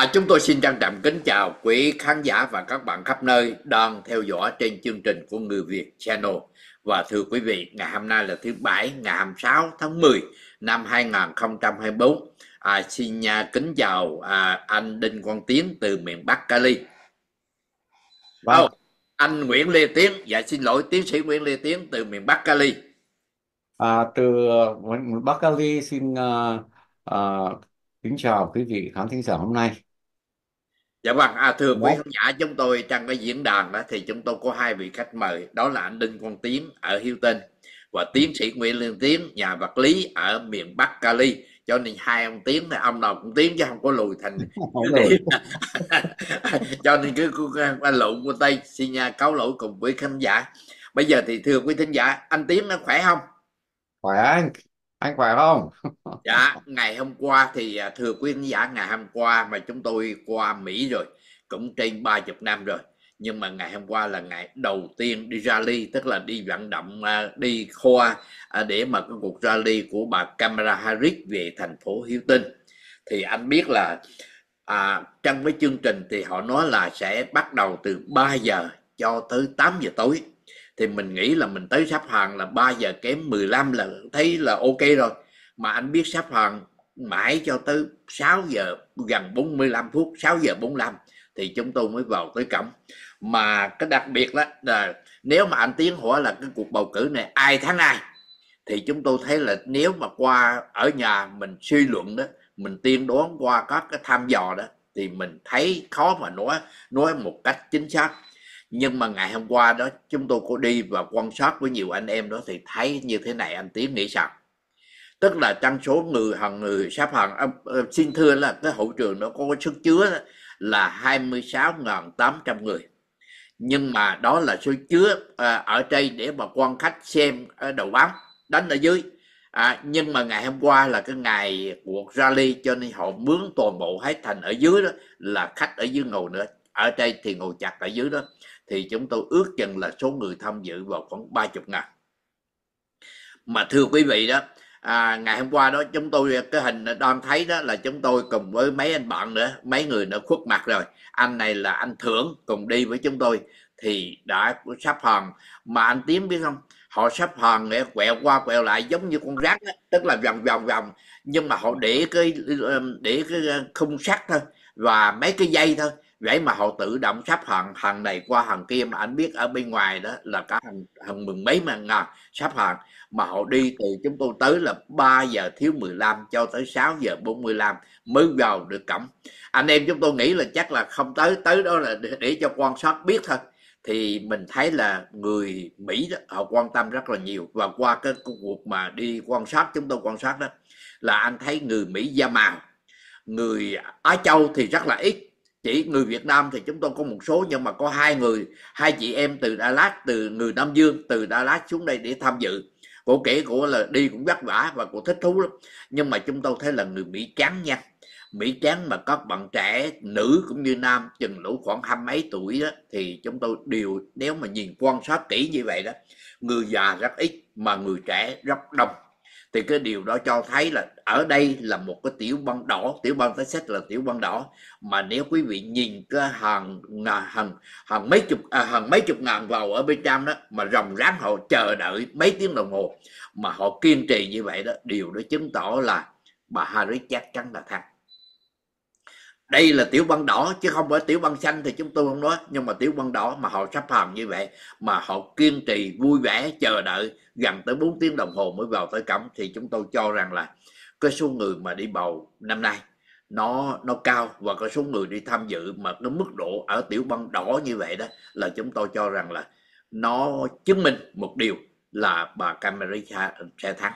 À, chúng tôi xin trân trọng kính chào quý khán giả và các bạn khắp nơi đang theo dõi trên chương trình của Người Việt Channel. Và thưa quý vị, ngày hôm nay là thứ Bảy, ngày 26 tháng 10 năm 2024. À, xin à, kính chào à, anh Đinh Quang Tiến từ miền Bắc Cali. Vâng. Oh, anh Nguyễn Lê Tiến, dạ xin lỗi tiến sĩ Nguyễn Lê Tiến từ miền Bắc Cali. À, từ miền Bắc Cali xin uh, uh, kính chào quý vị khán thính giả hôm nay Dạ vâng, à, thưa quý khán giả chúng tôi trong cái diễn đàn đó thì chúng tôi có hai vị khách mời đó là anh Đinh Quang Tiến ở Hilton và tiến sĩ Nguyễn Lương Tiến nhà vật lý ở miền Bắc Cali cho nên hai ông Tiến này ông nào cũng Tiến chứ không có lùi thành cho nên cứ lộn qua tay xin nha à, cáo lỗi cùng với khán giả bây giờ thì thưa quý khán giả anh Tiến nó khỏe không khỏe anh anh khỏe không Dạ, ngày hôm qua thì à, thưa quý khán giả, ngày hôm qua mà chúng tôi qua Mỹ rồi, cũng trên 30 năm rồi. Nhưng mà ngày hôm qua là ngày đầu tiên đi rally, tức là đi vận động, à, đi khoa à, để mà cái cuộc rally của bà Kamala Harris về thành phố Houston. Thì anh biết là à, trong cái chương trình thì họ nói là sẽ bắt đầu từ 3 giờ cho tới 8 giờ tối thì mình nghĩ là mình tới sắp hoàng là 3 giờ kém 15 là thấy là ok rồi mà anh biết sắp hoàng mãi cho tới 6 giờ gần 45 phút 6 giờ 45 thì chúng tôi mới vào tới cổng mà cái đặc biệt đó là nếu mà anh tiến hỏi là cái cuộc bầu cử này ai thắng ai thì chúng tôi thấy là nếu mà qua ở nhà mình suy luận đó mình tiên đoán qua các cái tham dò đó thì mình thấy khó mà nói nói một cách chính xác nhưng mà ngày hôm qua đó chúng tôi có đi và quan sát với nhiều anh em đó thì thấy như thế này anh tiến nghĩ sao tức là trong số người hàng người sắp hàng à, ờ, xin thưa là cái hậu trường nó có sức chứa là 26.800 người nhưng mà đó là số chứa à, ở đây để mà quan khách xem à, đầu bóng đánh ở dưới à, nhưng mà ngày hôm qua là cái ngày cuộc rally cho nên họ mướn toàn bộ hết thành ở dưới đó là khách ở dưới ngồi nữa ở đây thì ngồi chặt ở dưới đó thì chúng tôi ước chừng là số người tham dự vào khoảng 30 ngàn mà thưa quý vị đó à, ngày hôm qua đó chúng tôi cái hình đoan thấy đó là chúng tôi cùng với mấy anh bạn nữa mấy người nữa khuất mặt rồi anh này là anh thưởng cùng đi với chúng tôi thì đã sắp hòn mà anh tiến biết không họ sắp hòn quẹo qua quẹo lại giống như con rác đó, tức là vòng vòng vòng nhưng mà họ để cái um, để cái uh, khung sắt thôi và mấy cái dây thôi vậy mà họ tự động sắp hận hận này qua hận kia mà anh biết ở bên ngoài đó là cả hận, hận mừng mấy mà ngàn sắp hận mà họ đi từ chúng tôi tới là 3 giờ thiếu 15 cho tới 6 giờ 45 mới vào được cổng anh em chúng tôi nghĩ là chắc là không tới tới đó là để, để cho quan sát biết thôi thì mình thấy là người Mỹ đó, họ quan tâm rất là nhiều và qua cái cuộc mà đi quan sát chúng tôi quan sát đó là anh thấy người Mỹ da màu người Á Châu thì rất là ít chỉ người Việt Nam thì chúng tôi có một số nhưng mà có hai người hai chị em từ Đà Lạt từ người Nam Dương từ Đà Lạt xuống đây để tham dự cô kể của là đi cũng vất vả và cũng thích thú lắm nhưng mà chúng tôi thấy là người Mỹ chán nha Mỹ chán mà các bạn trẻ nữ cũng như nam chừng lũ khoảng hai mấy tuổi đó, thì chúng tôi đều nếu mà nhìn quan sát kỹ như vậy đó người già rất ít mà người trẻ rất đông thì cái điều đó cho thấy là ở đây là một cái tiểu băng đỏ tiểu băng phái xét là tiểu băng đỏ mà nếu quý vị nhìn cái hàng hàng hàng mấy chục à, hàng mấy chục ngàn vào ở bên trong đó mà rồng rắn họ chờ đợi mấy tiếng đồng hồ mà họ kiên trì như vậy đó điều đó chứng tỏ là bà harry chắc chắn là thắng đây là tiểu băng đỏ chứ không phải tiểu băng xanh thì chúng tôi không nói nhưng mà tiểu băng đỏ mà họ sắp hàng như vậy mà họ kiên trì vui vẻ chờ đợi gần tới 4 tiếng đồng hồ mới vào tới cổng thì chúng tôi cho rằng là cái số người mà đi bầu năm nay nó nó cao và cái số người đi tham dự mà cái mức độ ở tiểu băng đỏ như vậy đó là chúng tôi cho rằng là nó chứng minh một điều là bà Kamala sẽ thắng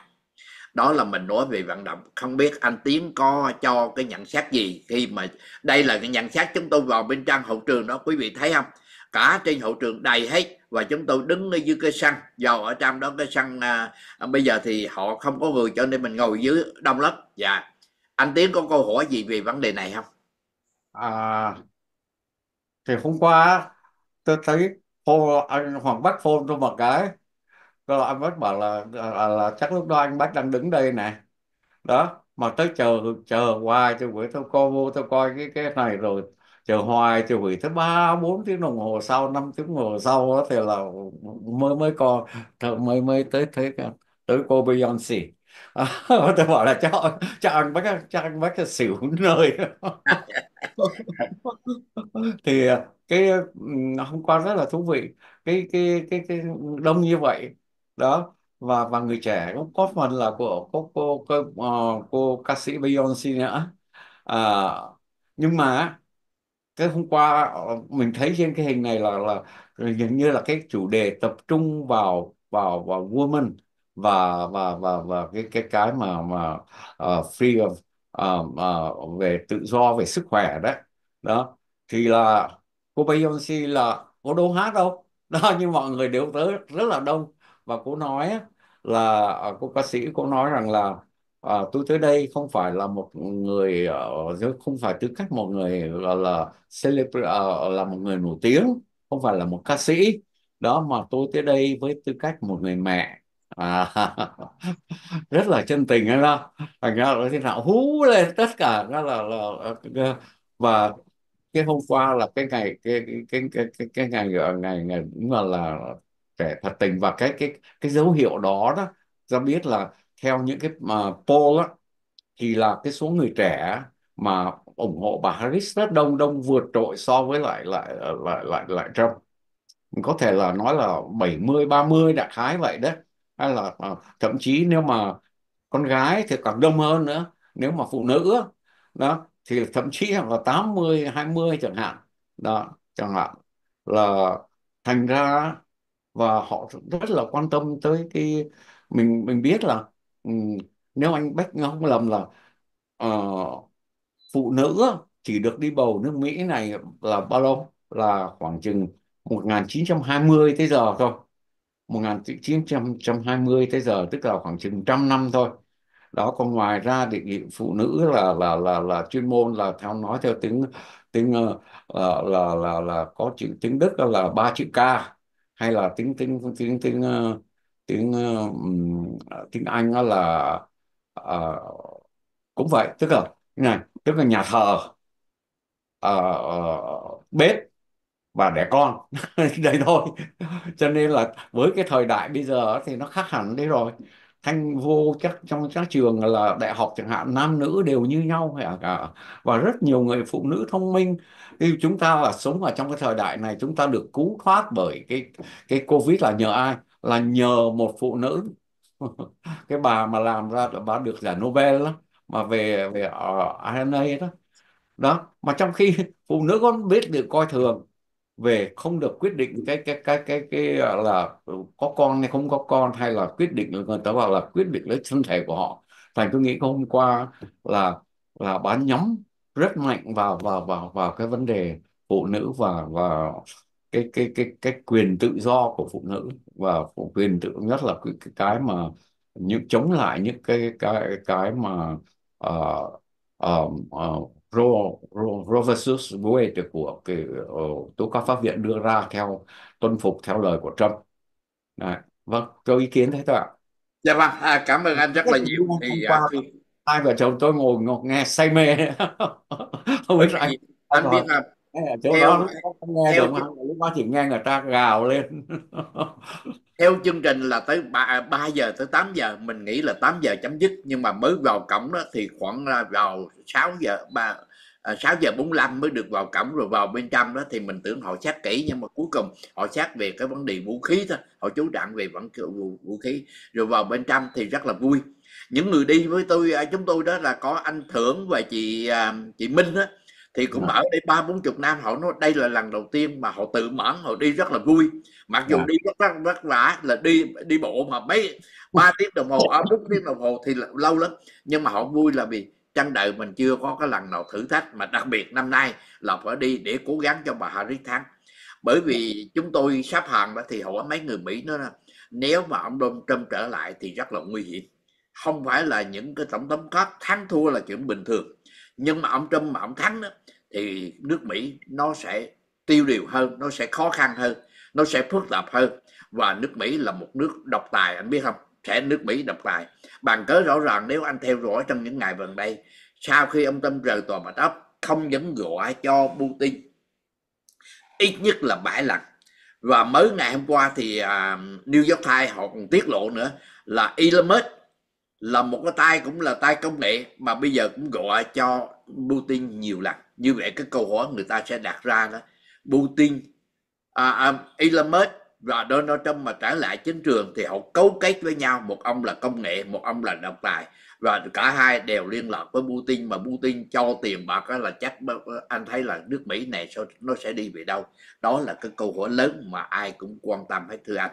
đó là mình nói về vận động không biết anh tiến có cho cái nhận xét gì khi mà đây là cái nhận xét chúng tôi vào bên trang hậu trường đó quý vị thấy không cả trên hậu trường đầy hết và chúng tôi đứng ở dưới cái sân vào ở trong đó cái sân à, à, bây giờ thì họ không có người cho nên mình ngồi dưới đông lắm dạ anh tiến có câu hỏi gì về vấn đề này không à thì hôm qua tôi thấy cô anh à, Hoàng Bắc phone tôi một cái cái anh bác bảo là, là à, là chắc lúc đó anh bác đang đứng đây nè đó mà tới chờ chờ hoài cho buổi tôi coi vô tôi coi cái cái này rồi chờ hoài chờ buổi tới ba bốn tiếng đồng hồ sau năm tiếng đồng hồ sau đó thì là mới mới coi mới mới tới tới tới cô Beyoncé à, tôi bảo là cho cho anh bác cho anh bác xỉu nơi thì à, cái ừ, hôm qua rất là thú vị cái cái cái, cái đông như vậy đó và và người trẻ cũng có phần là của cô cô cô, cô, cô ca sĩ Beyoncé nữa à, nhưng mà cái hôm qua ờ, mình thấy trên cái hình này là là dường như là cái chủ đề tập trung vào vào vào woman và và và và cái cái cái mà mà uh, free of uh, uh, về tự do về sức khỏe đấy đó thì là cô Beyoncé là cô đâu hát đâu đó nhưng mọi người đều tới rất là đông và cô nói là à, cô ca sĩ cô nói rằng là à, tôi tới đây không phải là một người à, không phải tư cách một người gọi là celebrity à, là một người nổi tiếng không phải là một ca sĩ đó mà tôi tới đây với tư cách một người mẹ à, rất là chân tình ấy đó thành ra là thế nào hú lên tất cả đó là, là và cái hôm qua là cái ngày cái cái cái cái, cái ngày ngày ngày đúng là là trẻ thật tình và cái cái cái dấu hiệu đó đó ra biết là theo những cái mà poll á thì là cái số người trẻ mà ủng hộ bà Harris rất đông đông vượt trội so với lại lại lại lại lại Trump có thể là nói là 70 30 đại khái vậy đấy hay là à, thậm chí nếu mà con gái thì càng đông hơn nữa nếu mà phụ nữ đó thì thậm chí là 80 20 chẳng hạn đó chẳng hạn là thành ra và họ rất là quan tâm tới cái mình mình biết là um, nếu anh Bách không lầm là uh, phụ nữ chỉ được đi bầu nước Mỹ này là bao lâu là khoảng chừng 1920 tới giờ thôi 1920 tới giờ tức là khoảng chừng trăm năm thôi đó còn ngoài ra thì phụ nữ là là là là chuyên môn là theo nói theo tiếng tiếng là ờ, là là, là có chữ tiếng Đức là ba chữ K hay là tiếng tiếng tiếng tiếng uh, tiếng uh, tiếng Anh đó là uh, cũng vậy tức là này tức là nhà thờ uh, bếp và đẻ con đây thôi cho nên là với cái thời đại bây giờ thì nó khác hẳn đấy rồi thanh vô chắc trong các trường là đại học chẳng hạn nam nữ đều như nhau phải cả và rất nhiều người phụ nữ thông minh thì chúng ta là sống ở trong cái thời đại này chúng ta được cứu thoát bởi cái cái covid là nhờ ai là nhờ một phụ nữ cái bà mà làm ra là bà được giải Nobel đó mà về về ở RNA đó đó mà trong khi phụ nữ có biết được coi thường về không được quyết định cái cái cái cái cái ờ, là có con hay không có con hay là quyết định người ta bảo là quyết định lấy thân thể của họ thành tôi nghĩ hôm qua là là bán nhóm rất mạnh vào vào vào vào cái vấn đề phụ nữ và và cái cái cái cái quyền tự do của phụ nữ và phụ quyền tự nhất là cái, cái mà những chống lại những cái cái cái mà uh, uh, uh, Roe, Roe, Roe versus Wade của cái uh, tố cáo pháp viện đưa ra theo tuân phục theo lời của Trump. Đấy. Vâng, có ý kiến thế thôi ạ. Dạ vâng, à, cảm ơn anh rất là nhiều. Hôm à, thì qua, khi... hai vợ chồng tôi ngồi ngọt nghe say mê. Không biết anh, anh biết là chỗ theo, đó không nghe theo, được mà. lúc đó chỉ nghe người ta gào lên. theo chương trình là tới 3, 3 à, giờ tới 8 giờ mình nghĩ là 8 giờ chấm dứt nhưng mà mới vào cổng đó thì khoảng là vào 6 giờ 3 à, 6 giờ 45 mới được vào cổng rồi vào bên trong đó thì mình tưởng họ sát kỹ nhưng mà cuối cùng họ sát về cái vấn đề vũ khí thôi họ chú trọng về vẫn vũ, vũ khí rồi vào bên trong thì rất là vui những người đi với tôi à, chúng tôi đó là có anh thưởng và chị à, chị Minh đó thì cũng dạ. ở đây ba bốn chục năm họ nói đây là lần đầu tiên mà họ tự mở họ đi rất là vui mặc dù dạ. đi rất rất vất vả là đi đi bộ mà mấy ba tiếng đồng hồ ở bốn tiếng đồng hồ thì lâu lắm nhưng mà họ vui là vì trong đời mình chưa có cái lần nào thử thách mà đặc biệt năm nay là phải đi để cố gắng cho bà Harris thắng bởi vì chúng tôi sắp hàng đó thì hỏi mấy người Mỹ nữa nếu mà ông Donald Trump trở lại thì rất là nguy hiểm không phải là những cái tổng thống khác thắng thua là chuyện bình thường nhưng mà ông Trump mà ông thắng đó, thì nước Mỹ nó sẽ tiêu điều hơn nó sẽ khó khăn hơn nó sẽ phức tạp hơn và nước Mỹ là một nước độc tài anh biết không sẽ nước Mỹ độc tài bằng cớ rõ ràng nếu anh theo dõi trong những ngày gần đây sau khi ông Trump rời tòa bạch ấp, không dẫn gọi cho Putin ít nhất là bảy lần và mới ngày hôm qua thì uh, New York Times họ còn tiết lộ nữa là Elon Musk là một cái tay cũng là tay công nghệ mà bây giờ cũng gọi cho Putin nhiều lần như vậy cái câu hỏi người ta sẽ đặt ra đó Putin à, à, Elon Musk và Donald Trump mà trở lại chính trường thì họ cấu kết với nhau một ông là công nghệ một ông là độc tài và cả hai đều liên lạc với Putin mà Putin cho tiền bạc là chắc anh thấy là nước Mỹ này nó sẽ đi về đâu đó là cái câu hỏi lớn mà ai cũng quan tâm hết thưa anh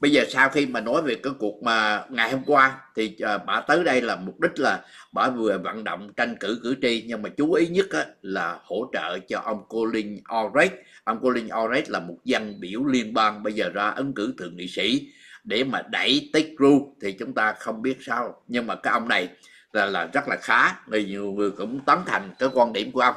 bây giờ sau khi mà nói về cái cuộc mà ngày hôm qua thì uh, bà tới đây là mục đích là bà vừa vận động tranh cử cử tri nhưng mà chú ý nhất á, là hỗ trợ cho ông Colin Allred ông Colin Allred là một dân biểu liên bang bây giờ ra ứng cử thượng nghị sĩ để mà đẩy Ted Cruz thì chúng ta không biết sao nhưng mà cái ông này là là rất là khá người nhiều người cũng tán thành cái quan điểm của ông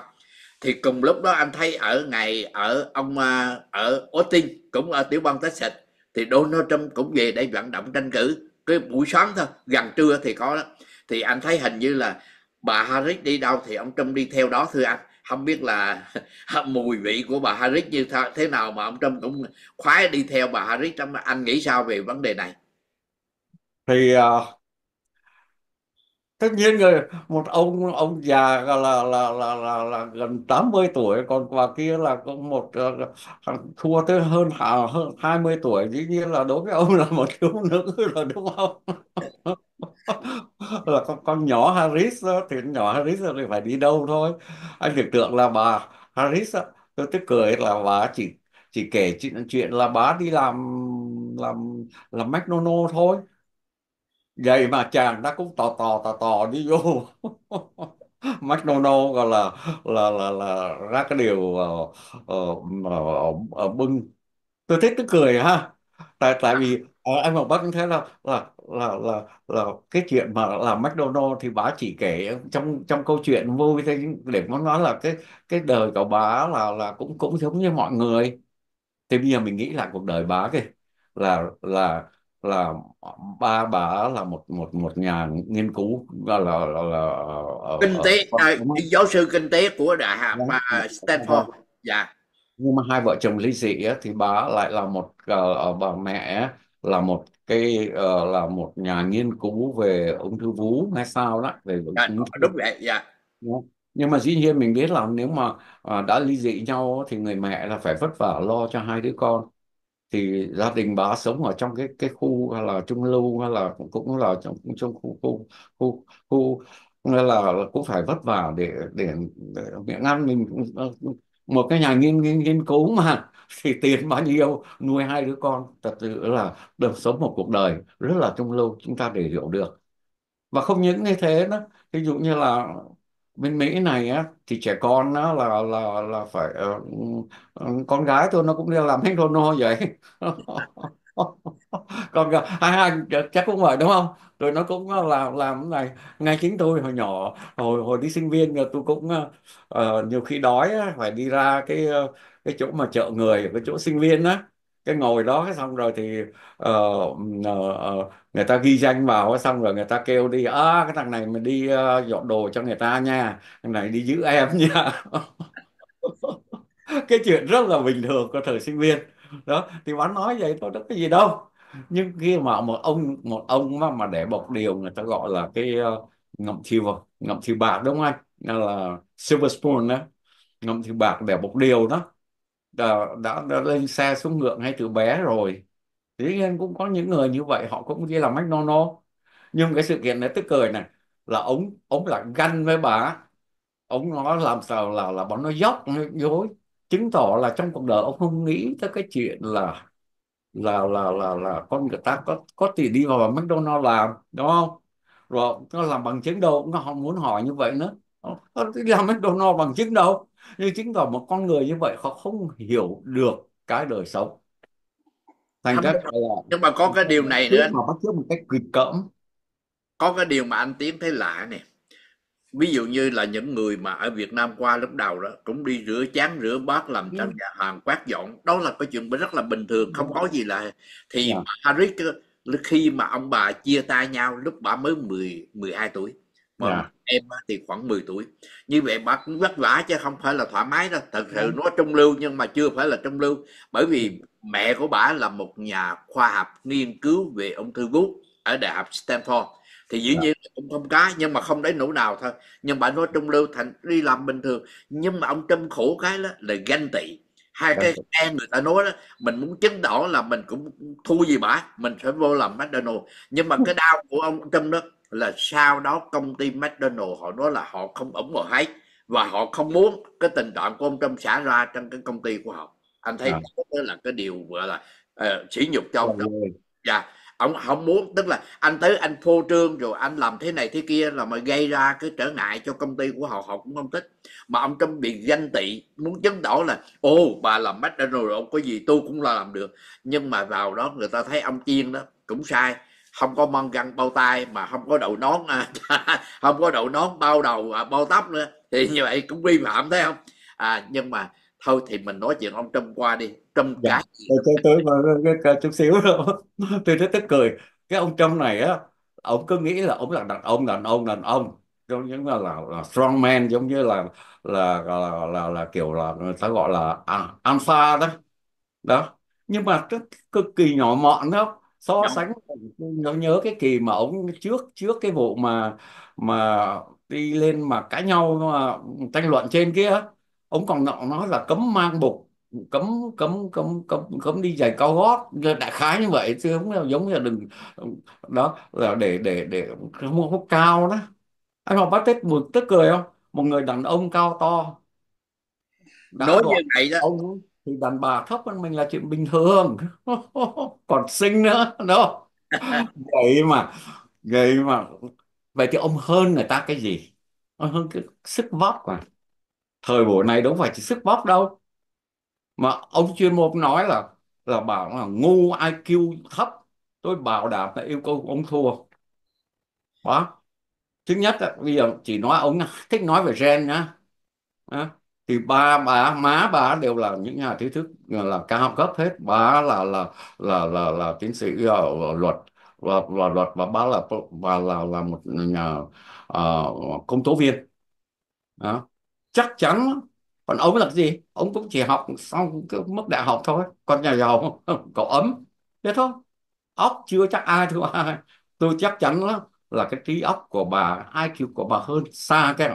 thì cùng lúc đó anh thấy ở ngày ở ông ờ, ở Austin cũng ở tiểu bang Texas thì Donald Trump cũng về đây vận động tranh cử cái buổi sáng thôi gần trưa thì có đó thì anh thấy hình như là bà Harris đi đâu thì ông Trump đi theo đó thưa anh không biết là mùi vị của bà Harris như thế nào mà ông Trump cũng khoái đi theo bà Harris trong anh nghĩ sao về vấn đề này thì à, tất nhiên người một ông ông già là là là là, là, là gần 80 tuổi còn bà kia là có một uh, thua tới hơn hả hơn 20 tuổi dĩ nhiên là đối với ông là một thiếu nữ là đúng không là con, con nhỏ Harris thì nhỏ Harris thì phải đi đâu thôi anh tưởng tượng là bà Harris tôi tức cười là bà chỉ chỉ kể chuyện chuyện là bà đi làm làm làm McDonald thôi vậy mà chàng nó cũng tò tò tò tò đi vô McDonald gọi là là là là ra cái điều ờ, ờ, ờ, ờ, bưng tôi thích tôi cười ha tại tại vì ờ, anh Hoàng bác cũng thấy là là là là là cái chuyện mà làm McDonald thì bà chỉ kể trong trong câu chuyện vui thôi để muốn nói là cái cái đời của bà là là cũng cũng giống như mọi người thì bây giờ mình nghĩ lại cuộc đời bà kìa là là là ba bà là một một một nhà nghiên cứu là là, là, ờ, là kinh ờ, tế ở, ờ, uh, à, giáo sư kinh tế của đại học uh, Stanford dạ nhưng mà hai vợ chồng ly dị ấy, thì bà lại là một uh, bà mẹ là một cái uh, là một nhà nghiên cứu về ung thư vú hay sao đó về dạ, ung đúng vậy dạ nhưng mà dĩ nhiên mình biết là nếu mà uh, đã ly dị nhau thì người mẹ là phải vất vả lo cho hai đứa con thì gia đình bà sống ở trong cái cái khu hay là trung lưu hay là cũng, cũng là trong trong khu khu khu khu là, là cũng phải vất vả để để, để miệng ăn mình ờ, một cái nhà nghiên nghiên, nghiên cứu mà thì tiền bao nhiêu nuôi hai đứa con thật sự là được sống một cuộc đời rất là trung lưu chúng ta để hiểu được và không những như thế đó ví dụ như là bên Mỹ này á thì trẻ con nó là là là phải ờ, ừ, ừ, con gái tôi nó cũng đi làm McDonald's vậy còn cả- hai hai chắc cũng vậy đúng không tôi nó cũng ờ, làm làm này ngay chính tôi hồi nhỏ hồi hồi đi sinh viên ờ, tôi cũng ờ, ờ, nhiều khi đói á, phải đi ra cái cái chỗ mà chợ người cái chỗ sinh viên á cái ngồi đó xong rồi thì uh, uh, người ta ghi danh vào xong rồi người ta kêu đi à, cái thằng này mình đi uh, dọn đồ cho người ta nha thằng này đi giữ em nha cái chuyện rất là bình thường của thời sinh viên đó thì bán nói vậy thôi đâu cái gì đâu nhưng khi mà một ông một ông mà, mà để bọc điều người ta gọi là cái uh, ngậm thiêu ngậm thiêu bạc đúng không anh là silver spoon đó ngậm thiêu bạc để bọc điều đó đã, đã, đã lên xe xuống ngựa hay từ bé rồi dĩ nhiên cũng có những người như vậy họ cũng đi làm mách nhưng cái sự kiện này tức cười này là ông ông là ganh với bà ông nó làm sao là là bọn nó dốc dối chứng tỏ là trong cuộc đời ông không nghĩ tới cái chuyện là là là là là con người ta có có tiền đi vào McDonald làm đúng không rồi nó làm bằng chứng đâu nó không muốn hỏi như vậy nữa nó làm McDonald bằng chứng đâu nhưng chính tỏ một con người như vậy họ không hiểu được cái đời sống thành ra là nhưng mà có cái điều này nữa mà bắt chước một cách kịch cỡm có cái điều mà anh tiến thấy lạ nè ví dụ như là những người mà ở Việt Nam qua lúc đầu đó cũng đi rửa chén rửa bát làm trong ừ. nhà hàng quát dọn đó là cái chuyện rất là bình thường không ừ. có gì là thì yeah. Dạ. Harris khi mà ông bà chia tay nhau lúc bà mới 10 12 tuổi mà yeah. Dạ. em thì khoảng 10 tuổi như vậy bà cũng vất vả chứ không phải là thoải mái đâu thật sự dạ. nó trung lưu nhưng mà chưa phải là trung lưu bởi vì ừ. mẹ của bà là một nhà khoa học nghiên cứu về ung thư vú ở đại học Stanford thì dĩ yeah. Dạ. nhiên cũng không có nhưng mà không đấy nỗi nào thôi nhưng bà nói trung lưu thành đi làm bình thường nhưng mà ông Trump khổ cái đó là ganh tị hai cái em người ta nói đó mình muốn chứng tỏ là mình cũng thu gì bả mình sẽ vô làm McDonald nhưng mà ừ. cái đau của ông Trump đó là sau đó công ty McDonald họ nói là họ không ủng hộ hết và họ không muốn cái tình trạng của ông Trump xả ra trong cái công ty của họ anh thấy à. đó là cái điều gọi là uh, nhục cho ông Trump dạ ông không muốn tức là anh tới anh phô trương rồi anh làm thế này thế kia là mà gây ra cái trở ngại cho công ty của họ họ cũng không thích mà ông Trump bị danh tị muốn chứng tỏ là ô bà làm McDonald ông có gì tôi cũng là làm được nhưng mà vào đó người ta thấy ông chiên đó cũng sai không có măng găng bao tay mà không có đầu nón à, không có đầu nón bao đầu à, bao tóc nữa thì như vậy cũng vi phạm thấy không à, nhưng mà thôi thì mình nói chuyện ông Trump qua đi Trump dạ, cái tôi tôi mà chút xíu tôi rất tức cười cái ông Trump này á ông cứ nghĩ là ông là đàn ông đàn ông đàn ông giống như là, là là strong man giống như là là là là, là, là kiểu là người ta gọi là à, alpha đó đó nhưng mà rất cực kỳ nhỏ mọn đó so dạ. sánh nó nhớ cái kỳ mà ông trước trước cái vụ mà mà đi lên mà cãi nhau mà tranh luận trên kia ông còn nọ nói là cấm mang bục cấm cấm cấm cấm cấm đi giày cao gót đại khái như vậy chứ không giống như là đừng đó là để để để không có cao đó anh họ bắt tết một tức cười không một người đàn ông cao to nói như vậy đó ông thì đàn bà thấp hơn mình là chuyện bình thường còn xinh nữa đó vậy mà vậy mà vậy thì ông hơn người ta cái gì ông hơn cái sức vóc mà thời buổi này đâu phải chỉ sức vóc đâu mà ông chuyên môn nói là là bảo là ngu IQ thấp tôi bảo đảm là yêu cầu ông thua đó thứ nhất là, bây giờ chỉ nói ông thích nói về gen nhá thì ba bà má bà đều là những nhà trí thức là cao cấp hết bà là là là là là tiến sĩ uh, luật và, và luật và bà là và là là một nhà uh, công tố viên đó. chắc chắn còn ông là gì ông cũng chỉ học xong cái mức đại học thôi con nhà giàu cậu ấm thế thôi óc chưa chắc ai thưa ai tôi chắc chắn là, là cái trí óc của bà IQ của bà hơn xa cái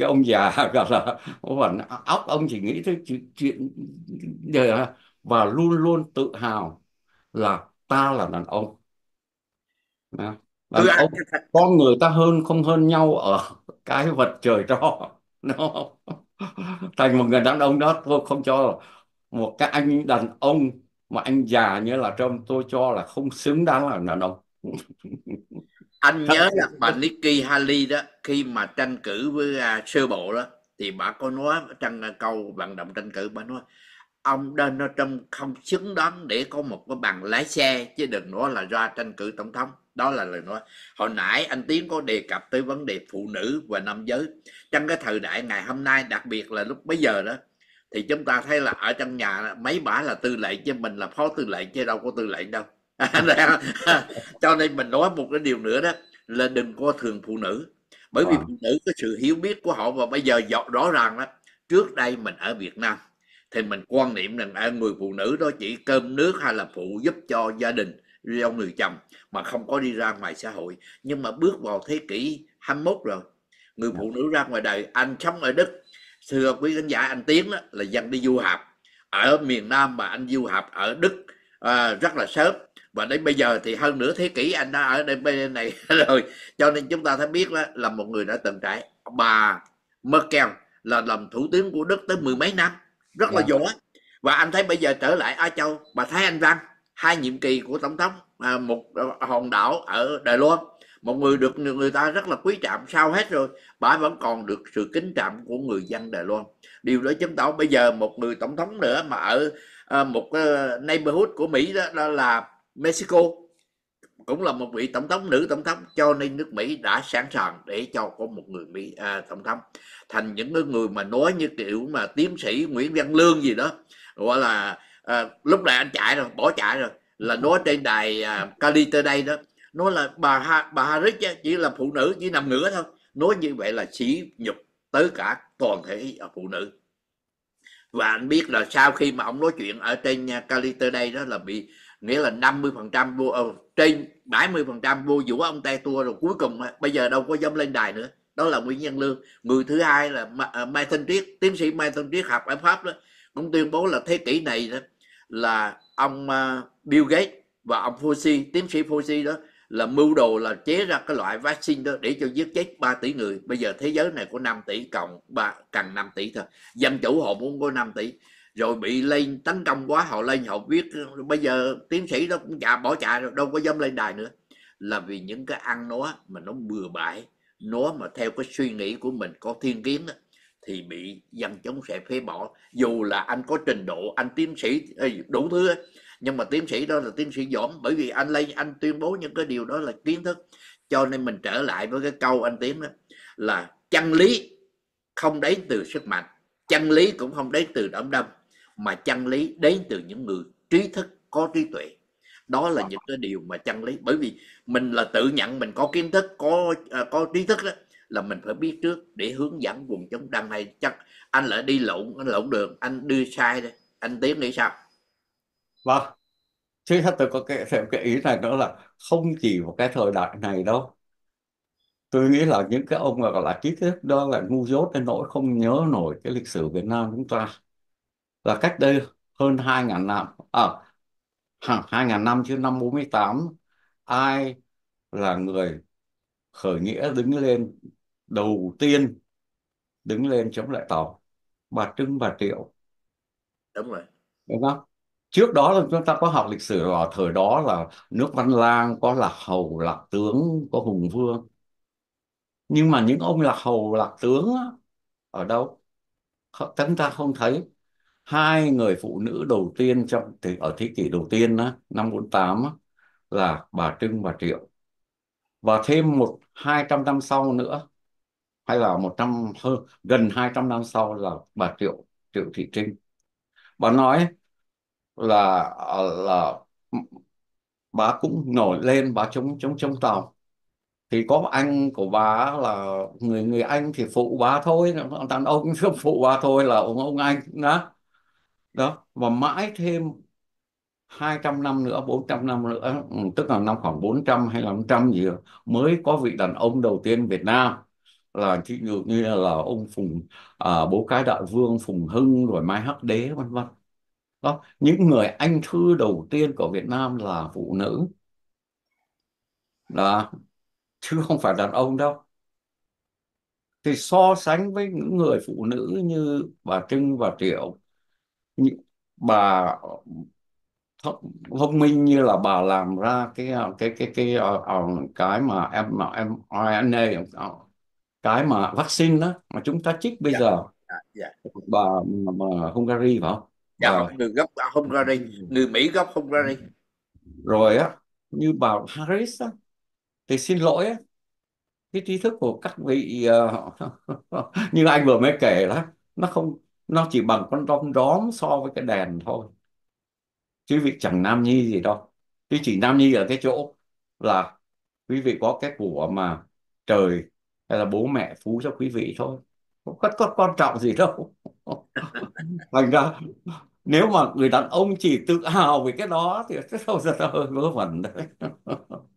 cái ông già gọi là vẫn óc ông chỉ nghĩ tới chuyện, chuyện và luôn luôn tự hào là ta là đàn ông đàn ông ai... con người ta hơn không hơn nhau ở cái vật trời đó thành một người đàn ông đó tôi không cho một cái anh đàn ông mà anh già như là trump tôi cho là không xứng đáng là đàn ông anh nhớ là bà Nikki Haley đó khi mà tranh cử với à, sơ bộ đó thì bà có nói trong à, câu vận động tranh cử bà nói ông Donald Trump không xứng đáng để có một cái bằng lái xe chứ đừng nói là ra tranh cử tổng thống đó là lời nói hồi nãy anh tiến có đề cập tới vấn đề phụ nữ và nam giới trong cái thời đại ngày hôm nay đặc biệt là lúc bấy giờ đó thì chúng ta thấy là ở trong nhà mấy bả là tư lệnh chứ mình là phó tư lệnh chứ đâu có tư lệnh đâu cho nên mình nói một cái điều nữa đó là đừng coi thường phụ nữ bởi vì phụ nữ có sự hiểu biết của họ và bây giờ rõ ràng đó trước đây mình ở Việt Nam thì mình quan niệm rằng à, người phụ nữ đó chỉ cơm nước hay là phụ giúp cho gia đình cho người chồng mà không có đi ra ngoài xã hội nhưng mà bước vào thế kỷ 21 rồi người phụ dạ. nữ ra ngoài đời anh sống ở Đức thưa quý khán giả anh Tiến đó, là dân đi du học ở miền Nam mà anh du học ở Đức à, rất là sớm và đến bây giờ thì hơn nửa thế kỷ anh đã ở đây bên này rồi cho nên chúng ta thấy biết đó, là một người đã từng trải bà Merkel là làm thủ tướng của Đức tới mười mấy năm rất là dạ. giỏi và anh thấy bây giờ trở lại Á Châu bà Thái Anh Văn hai nhiệm kỳ của tổng thống à, một à, hòn đảo ở Đài Loan một người được người ta rất là quý trọng sau hết rồi bà vẫn còn được sự kính trọng của người dân Đài Loan điều đó chứng tỏ bây giờ một người tổng thống nữa mà ở à, một neighborhood của Mỹ đó, đó là Mexico cũng là một vị tổng thống nữ tổng thống cho nên nước Mỹ đã sẵn sàng để cho có một người Mỹ à, tổng thống thành những người mà nói như kiểu mà tiến sĩ Nguyễn Văn Lương gì đó gọi là à, lúc này anh chạy rồi bỏ chạy rồi là nói trên đài à, Cali đây đó nói là bà ha, bà Harris chỉ là phụ nữ chỉ nằm ngửa thôi nói như vậy là sỉ nhục tới cả toàn thể phụ nữ và anh biết là sau khi mà ông nói chuyện ở trên à, Cali đây đó là bị nghĩa là 50 phần trăm vô ờ, trên 70 phần trăm vô vũ ông te tua rồi cuối cùng bây giờ đâu có dám lên đài nữa đó là Nguyễn nhân Lương người thứ hai là ờ, Mai Thanh Triết tiến sĩ Mai Thanh Triết học ở Pháp đó cũng tuyên bố là thế kỷ này đó là ông ờ, Bill Gates và ông Fauci tiến sĩ Fauci đó là mưu đồ là chế ra cái loại vaccine đó để cho giết chết 3 tỷ người bây giờ thế giới này có 5 tỷ cộng 3 cần 5 tỷ thôi dân chủ họ muốn có 5 tỷ rồi bị lên tấn công quá họ lên họ viết bây giờ tiến sĩ nó cũng chả bỏ chạy rồi đâu có dám lên đài nữa là vì những cái ăn nó mà nó bừa bãi nó mà theo cái suy nghĩ của mình có thiên kiến đó, thì bị dân chúng sẽ phế bỏ dù là anh có trình độ anh tiến sĩ đủ thứ nhưng mà tiến sĩ đó là tiến sĩ dỏm bởi vì anh lên anh tuyên bố những cái điều đó là kiến thức cho nên mình trở lại với cái câu anh tiến đó là chân lý không đến từ sức mạnh chân lý cũng không đến từ đẫm đâm mà chân lý đến từ những người trí thức có trí tuệ đó là những cái điều mà chân lý bởi vì mình là tự nhận mình có kiến thức có à, có trí thức đó là mình phải biết trước để hướng dẫn quần chúng đang này chắc anh lại đi lộn anh lộn đường anh đưa sai đây anh tiến đi sao vâng chứ tôi có cái thêm cái ý này nữa là không chỉ một cái thời đại này đâu tôi nghĩ là những cái ông gọi là trí thức đó là ngu dốt đến nỗi không nhớ nổi cái lịch sử Việt Nam chúng ta là cách đây hơn 2.000 năm à, hàng 2.000 năm chứ năm 48 ai là người khởi nghĩa đứng lên đầu tiên đứng lên chống lại tàu bà Trưng bà Triệu đúng rồi đúng không trước đó là chúng ta có học lịch sử vào thời đó là nước Văn Lang có Lạc Hầu Lạc Tướng có Hùng Vương nhưng mà những ông Lạc Hầu Lạc Tướng ở đâu chúng ta không thấy hai người phụ nữ đầu tiên trong thì ở thế kỷ đầu tiên á, năm 48 á, là bà Trưng và Triệu và thêm một 200 năm sau nữa hay là 100 hơn gần 200 năm sau là bà Triệu Triệu Thị Trinh bà nói là là bà cũng nổi lên bà chống chống chống tàu thì có anh của bà là người người anh thì phụ bà thôi đàn ông không phụ bà thôi là ông ông anh đó đó và mãi thêm 200 năm nữa 400 năm nữa tức là năm khoảng 400 hay là 500 gì mới có vị đàn ông đầu tiên Việt Nam là ví dụ như là ông Phùng à, bố cái đại vương Phùng Hưng rồi Mai Hắc Đế vân vân đó những người anh thư đầu tiên của Việt Nam là phụ nữ đó chứ không phải đàn ông đâu thì so sánh với những người phụ nữ như bà Trưng và Triệu như bà thông ờ, minh như là bà làm ra cái ờ, cái cái cái ờ, cái mà em mà em RNA cái mà vaccine đó mà chúng ta chích bây dạ. giờ dạ. dạ. bà mà Hungary phải không? Dạ, bà, người gốc Hungary, người Mỹ gốc Hungary. Rồi á, như bà Harris á, thì xin lỗi á, cái trí thức của các vị uh, như anh vừa mới kể đó, nó không nó chỉ bằng con rong róm so với cái đèn thôi chứ việc chẳng nam nhi gì đâu chứ chỉ nam nhi ở cái chỗ là quý vị có cái của mà trời hay là bố mẹ phú cho quý vị thôi không có, có quan trọng gì đâu thành ra nếu mà người đàn ông chỉ tự hào về cái đó thì rất đâu rất là hơi vớ vẩn đấy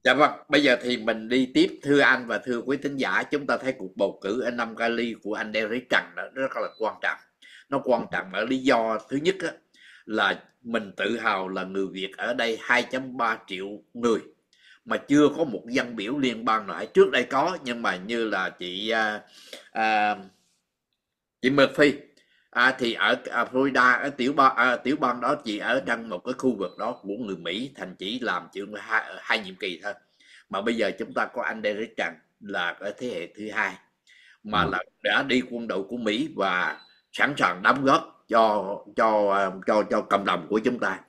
dạ vâng bây giờ thì mình đi tiếp thưa anh và thưa quý thính giả chúng ta thấy cuộc bầu cử ở năm Cali của anh Derek Trần đó rất là quan trọng nó quan trọng ở lý do thứ nhất á, là mình tự hào là người Việt ở đây 2.3 triệu người mà chưa có một dân biểu liên bang nào trước đây có nhưng mà như là chị à, à, chị Murphy à, thì ở à, Florida ở tiểu bang à, tiểu bang đó chị ở trong một cái khu vực đó của người Mỹ thành chỉ làm chuyện hai, hai nhiệm kỳ thôi mà bây giờ chúng ta có anh Derek Trần là ở thế hệ thứ hai mà ừ. là đã đi quân đội của Mỹ và sẵn sàng đóng góp cho cho ờ, cho cho cộng đồng của chúng ta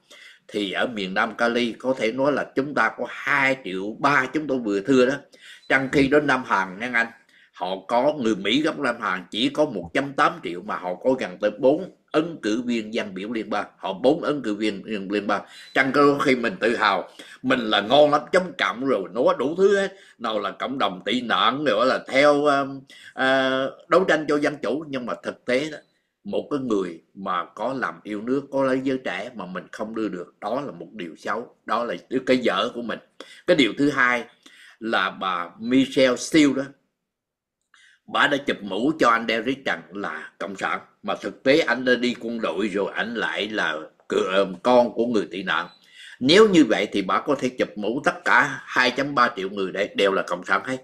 thì ở miền Nam Cali có thể nói là chúng ta có 2 triệu ba chúng tôi vừa thưa đó trong khi đến Nam Hàn nha anh họ có người Mỹ gốc Nam Hàn chỉ có 1.8 triệu mà họ có gần tới 4 ứng cử viên dân biểu liên bang họ bốn ứng cử viên liên bang chẳng có khi mình tự hào mình là ngon lắm chống cộng rồi nó đủ thứ hết nào là cộng đồng tị nạn nữa là theo uh, uh, đấu tranh cho dân chủ nhưng mà thực tế đó, một cái người mà có làm yêu nước có lấy giới trẻ mà mình không đưa được đó là một điều xấu đó là cái dở của mình cái điều thứ hai là bà Michelle Steele đó bà đã chụp mũ cho anh Derrick rằng là cộng sản mà thực tế anh đã đi quân đội rồi anh lại là con của người tị nạn nếu như vậy thì bà có thể chụp mũ tất cả 2.3 triệu người đấy đều là cộng sản hay?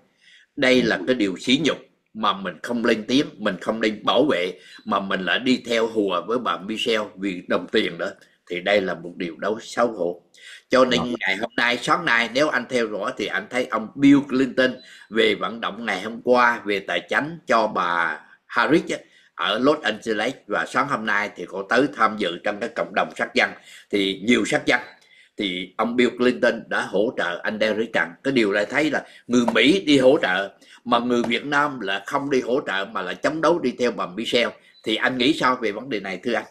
đây là cái điều sỉ nhục mà mình không lên tiếng mình không nên bảo vệ mà mình lại đi theo hùa với bà Michelle vì đồng tiền đó thì đây là một điều đấu xấu hổ cho nên vâng. ngày hôm nay sáng nay nếu anh theo dõi thì anh thấy ông Bill Clinton về vận động ngày hôm qua về tài chính cho bà Harris ở Los Angeles và sáng hôm nay thì cô tới tham dự trong các cộng đồng sắc dân thì nhiều sắc dân thì ông Bill Clinton đã hỗ trợ anh Derek Trần cái điều này thấy là người Mỹ đi hỗ trợ mà người Việt Nam là không đi hỗ trợ mà là chống đấu đi theo bà Michel thì anh nghĩ sao về vấn đề này thưa anh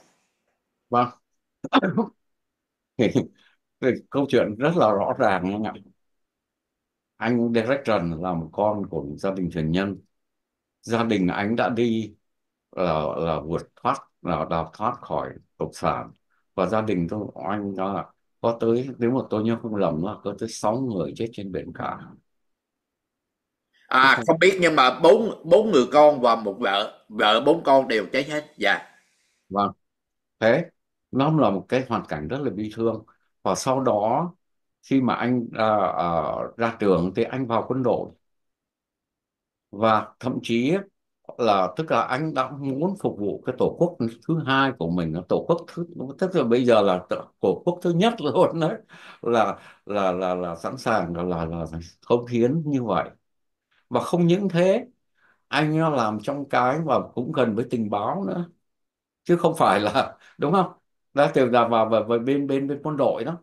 vâng câu chuyện rất là rõ ràng anh ạ anh Derek Trần là một con của một gia đình truyền nhân gia đình anh đã đi là là vượt thoát là đào thoát khỏi cộng sản và gia đình tôi anh là có tới nếu mà tôi nhớ không lầm là có tới 6 người chết trên biển cả à ừ. không biết nhưng mà bốn bốn người con và một vợ vợ bốn con đều cháy hết dạ vâng thế nó là một cái hoàn cảnh rất là bi thương và sau đó khi mà anh à, à, ra trường thì anh vào quân đội và thậm chí là tức là anh đã muốn phục vụ cái tổ quốc thứ hai của mình tổ quốc thứ tức là bây giờ là tổ quốc thứ nhất luôn đấy là là là là, là sẵn sàng là là, là cống hiến như vậy và không những thế anh nó làm trong cái và cũng gần với tình báo nữa chứ không phải là đúng không đã từ là vào và bên bên bên quân đội đó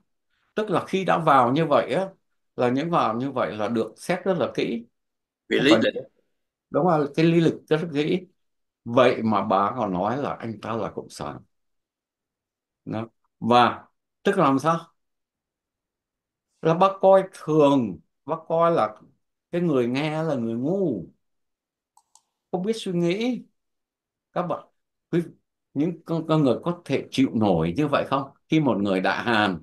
tức là khi đã vào như vậy á là những vào như vậy là được xét rất là kỹ về lý lịch đúng không cái lý lịch rất kỹ vậy mà bà còn nói là anh ta là cộng sản đó. và tức là làm sao là bác coi thường bác coi là cái người nghe là người ngu không biết suy nghĩ các bạn quý, những con, con người có thể chịu nổi như vậy không khi một người đại hàn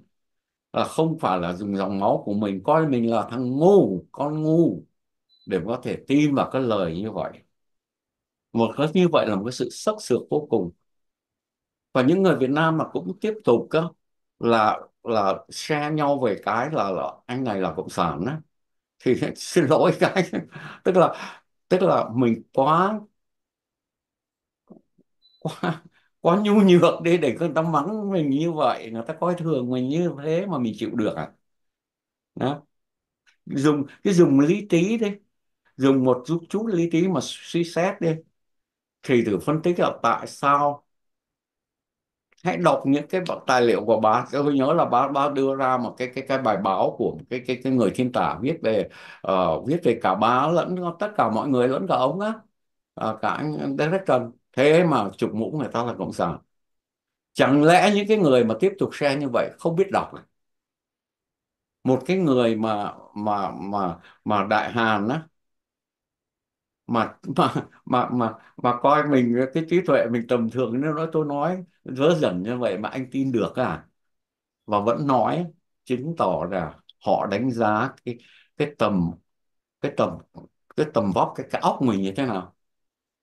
là không phải là dùng dòng máu của mình coi mình là thằng ngu con ngu để có thể tin vào cái lời như vậy một cái như vậy là một cái sự sốc sược vô cùng và những người Việt Nam mà cũng tiếp tục cơ là là share nhau về cái là, là anh này là cộng sản đó thì xin lỗi cái tức là tức là mình quá quá quá nhu nhược đi để người ta mắng mình như vậy người ta coi thường mình như thế mà mình chịu được à đó dùng cái dùng lý trí đi dùng một chút lý trí mà suy xét đi thì thử phân tích là tại sao hãy đọc những cái tài liệu của bác tôi nhớ là bác bác đưa ra một cái cái cái bài báo của cái cái cái người thiên tả viết về uh, viết về cả bá lẫn tất cả mọi người lẫn cả ông á uh, cả anh Derek Trần thế mà chụp mũ người ta là cộng sản chẳng lẽ những cái người mà tiếp tục xe như vậy không biết đọc này một cái người mà mà mà mà đại hàn á mà mà mà mà mà coi mình cái trí tuệ mình tầm thường nếu nói tôi nói vớ vẩn như vậy mà anh tin được à và vẫn nói chứng tỏ là họ đánh giá cái cái tầm cái tầm cái tầm vóc cái cái óc mình như thế nào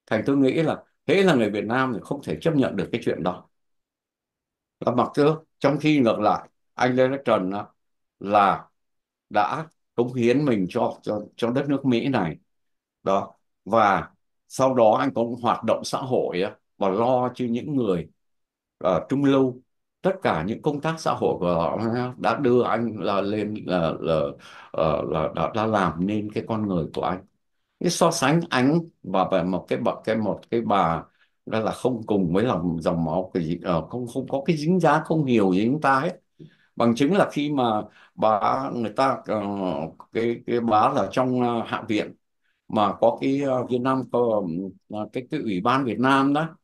thành tôi nghĩ là thế là người Việt Nam thì không thể chấp nhận được cái chuyện đó là mặc chưa trong khi ngược lại anh Lê Đức Trần là đã cống hiến mình cho cho cho đất nước Mỹ này đó và sau đó anh có hoạt động xã hội và lo cho những người uh, trung lưu tất cả những công tác xã hội của họ đã đưa anh là lên là là là, ờ, là đã, đã làm nên cái con người của anh cái so sánh anh và một cái bậc cái một cái bà đó là không cùng với dòng dòng máu cái ờ, không không có cái dính giá không hiểu gì chúng ta ấy bằng chứng là khi mà bà người ta cái cái bà là trong hạ viện mà có cái uh, Việt Nam có uh, cái cái ủy ban Việt Nam đó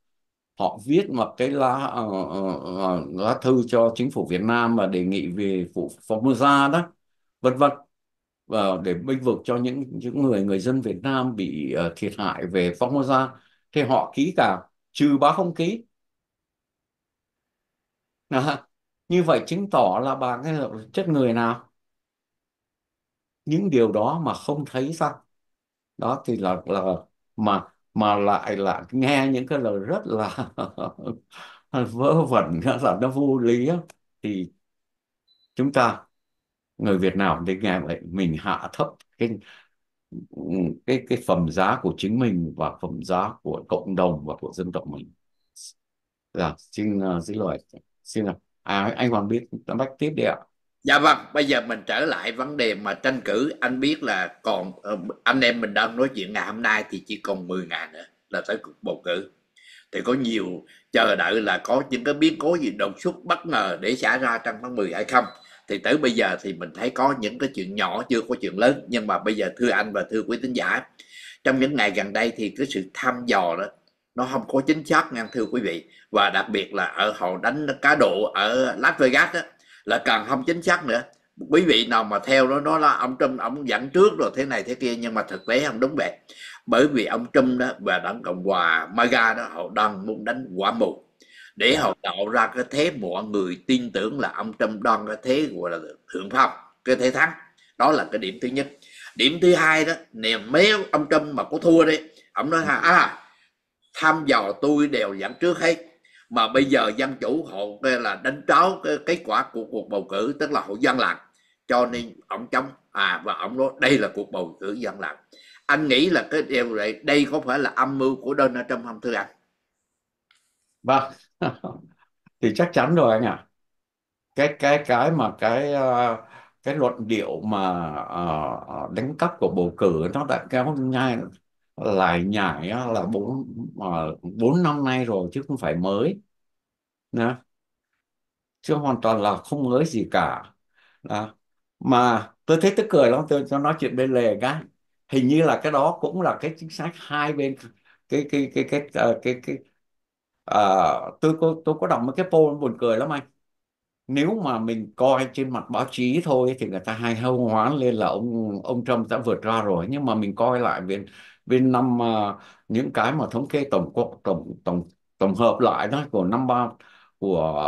họ viết một cái lá uh, uh, uh, lá thư cho chính phủ Việt Nam và đề nghị về vụ Formosa đó vân vân và để bênh vực cho những những người người dân Việt Nam bị uh, thiệt hại về Formosa thì họ ký cả trừ bà không ký à, như vậy chứng tỏ là bà cái chất người nào những điều đó mà không thấy sao đó thì là là mà mà lại là nghe những cái lời rất là vớ vẩn là nó vô lý thì chúng ta người Việt nào thì nghe vậy mình hạ thấp cái cái cái phẩm giá của chính mình và phẩm giá của cộng đồng và của dân tộc mình là dạ, xin uh, xin lỗi xin lỗi à, anh Hoàng biết bách tiếp đi ạ dạ vâng bây giờ mình trở lại vấn đề mà tranh cử anh biết là còn ờ, anh em mình đang nói chuyện ngày hôm nay thì chỉ còn 10 ngày nữa là tới cuộc bầu cử thì có nhiều chờ đợi là có những cái biến cố gì đột xuất bất ngờ để xảy ra trong tháng 10 hay không thì tới bây giờ thì mình thấy có những cái chuyện nhỏ chưa có chuyện lớn nhưng mà bây giờ thưa anh và thưa quý tín giả trong những ngày gần đây thì cái sự thăm dò đó nó không có chính xác ngang thưa quý vị và đặc biệt là ở họ đánh cá độ ở Las Vegas đó, là càng không chính xác nữa quý vị nào mà theo nó nó là ông Trump ông dẫn trước rồi thế này thế kia nhưng mà thực tế không đúng vậy bởi vì ông Trump đó và đảng Cộng hòa MAGA đó họ đang muốn đánh quả mù để họ tạo ra cái thế mọi người tin tưởng là ông Trump đang cái thế gọi là thượng phong cái thế thắng đó là cái điểm thứ nhất điểm thứ hai đó nè mấy ông Trump mà có thua đi ông nói ha à, tham dò tôi đều dẫn trước hết mà bây giờ dân chủ họ là đánh tráo cái kết quả của cuộc bầu cử tức là họ dân làm cho nên ông chống à và ông nói đây là cuộc bầu cử dân làm anh nghĩ là cái điều này đây có phải là âm mưu của Donald Trump không thưa anh vâng thì chắc chắn rồi anh ạ à. cái cái cái mà cái ờ, cái luận điệu mà ờ, ờ, đánh cắp của bầu cử nó đã kéo nhai lại nhảy á, là bốn ờ, bốn năm nay rồi chứ không phải mới Đó. chứ hoàn toàn là không mới gì cả Đó. mà tôi thấy tức cười lắm tôi cho nói chuyện bên lề cái hình như là cái đó cũng là cái chính sách hai bên cái cái cái cái ờ, cái cái, cái ờ, à, tôi có tôi có đọc mấy cái poll buồn cười lắm anh nếu mà mình coi trên mặt báo chí thôi thì người ta hay hô hoán lên là ông ông Trump đã vượt ra rồi nhưng mà mình coi lại bên vì năm uh, những cái mà thống kê tổng cộng tổng tổng tổng hợp lại đó của năm ba của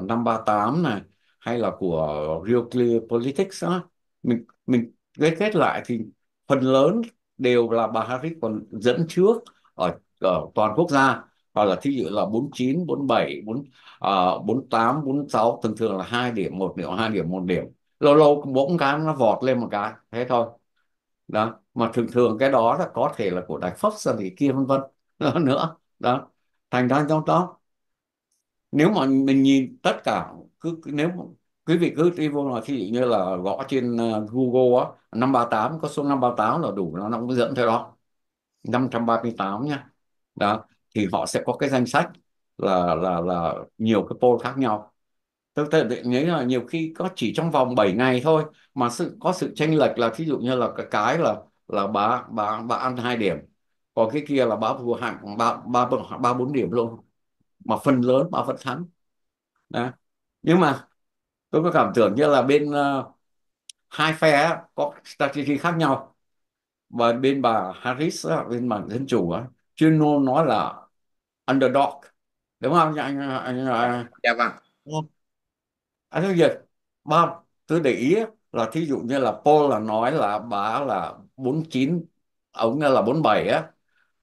à, năm ba tám này hay là của Real Clear Politics đó mình mình kết kết lại thì phần lớn đều là bà Harris còn dẫn trước ở, ở toàn quốc gia hoặc là thí dụ là 49, 47, 4, uh, 48, 46 thường thường là hai điểm một điểm hai điểm một điểm lâu lâu bỗng cái nó vọt lên một cái thế thôi đó mà thường thường cái đó là có thể là của đại pháp gia lý kia vân vân nữa đó thành ra trong đó nếu mà mình nhìn tất cả cứ nếu quý vị cứ đi vô là khi như là gõ trên ờ, Google á 538 có số 538 là đủ nó nó cũng dẫn theo đó 538 nha đó thì họ sẽ có cái danh sách là là là nhiều cái poll khác nhau thực tế nhớ là nhiều khi có chỉ trong vòng 7 ngày thôi mà sự có sự chênh lệch là thí dụ như là cái, cái là là bà bà bà ăn hai điểm còn cái kia là bà vừa hạng ba ba ba bốn điểm luôn mà phần lớn bà vẫn thắng Đó. nhưng mà tôi có cảm tưởng như là bên uh, hai phe có strategy khác nhau và bên bà Harris bên bà dân chủ chuyên môn nói là underdog đúng không dạ, anh anh, anh... dạ vâng anh Hữu Việt mà tôi để ý là thí dụ như là Paul là nói là bà là 49 ông là 47 á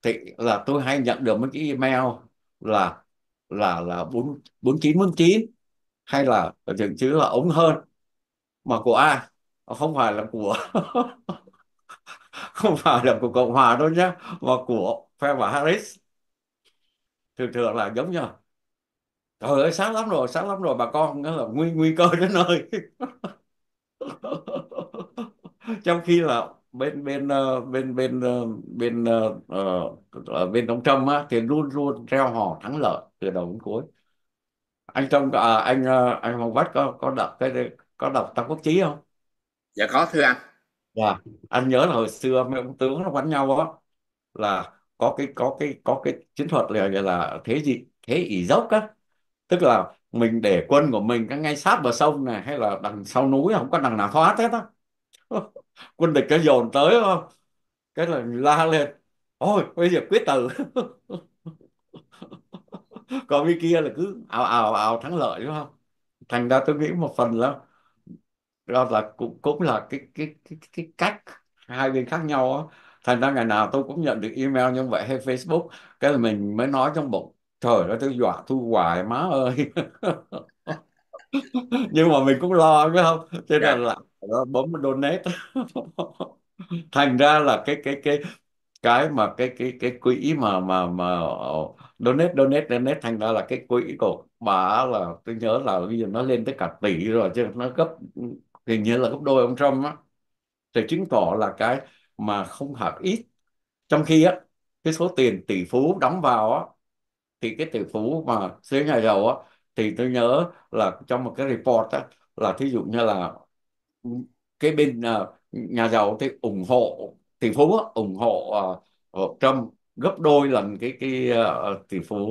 thì là tôi hay nhận được mấy cái email là là là 4 49 49 hay là chừng chứ là ống hơn mà của ai ờ, không phải là của không phải là của cộng hòa đâu nhé mà của phe và Harris thường thường là giống nhau trời ơi sáng lắm rồi sáng lắm rồi bà con đó là nguy nguy cơ đến nơi trong khi là bên bên ờ, bên bên ờ, bên bên, ờ, bên ông Trump á, thì luôn luôn reo hò thắng lợi từ đầu đến cuối anh Trump à, anh anh Hoàng Bách có có đọc cái có đọc Tam Quốc Chí không dạ có thưa anh dạ anh nhớ là hồi xưa mấy ông tướng nó đánh nhau á là có cái có cái có cái chiến thuật là là thế gì thế ỷ dốc á tức là mình để quân của mình ngay sát bờ sông này hay là đằng sau núi không có đằng nào thoát hết á quân địch cứ dồn tới không cái là la lên ôi bây giờ quyết tử còn bên kia là cứ ào ào ào thắng lợi đúng không thành ra tôi nghĩ một phần là đó là cũng cũng là cái cái cái, cái cách hai bên khác nhau đó. thành ra ngày nào tôi cũng nhận được email như vậy hay Facebook cái là mình mới nói trong bụng trời nó tôi dọa tôi hoài má ơi nhưng mà mình cũng lo phải không cho nên dạ. là nó bấm donate thành ra là cái cái cái cái mà cái cái cái quỹ mà mà mà ờ, donate donate donate thành ra là cái quỹ của bà là tôi nhớ là bây giờ nó lên tới cả tỷ rồi chứ nó gấp hình như là gấp đôi ông Trump á thì chứng tỏ là cái mà không hẳn ít trong khi á cái số tiền tỷ phú đóng vào á thì cái tỷ phú mà xứ nhà giàu á thì tôi nhớ là trong một cái report á là thí dụ như là cái bên uh, nhà giàu thì ủng hộ tỷ phú á, ủng hộ uh, Trump gấp đôi lần cái cái uh, tỷ phú uh,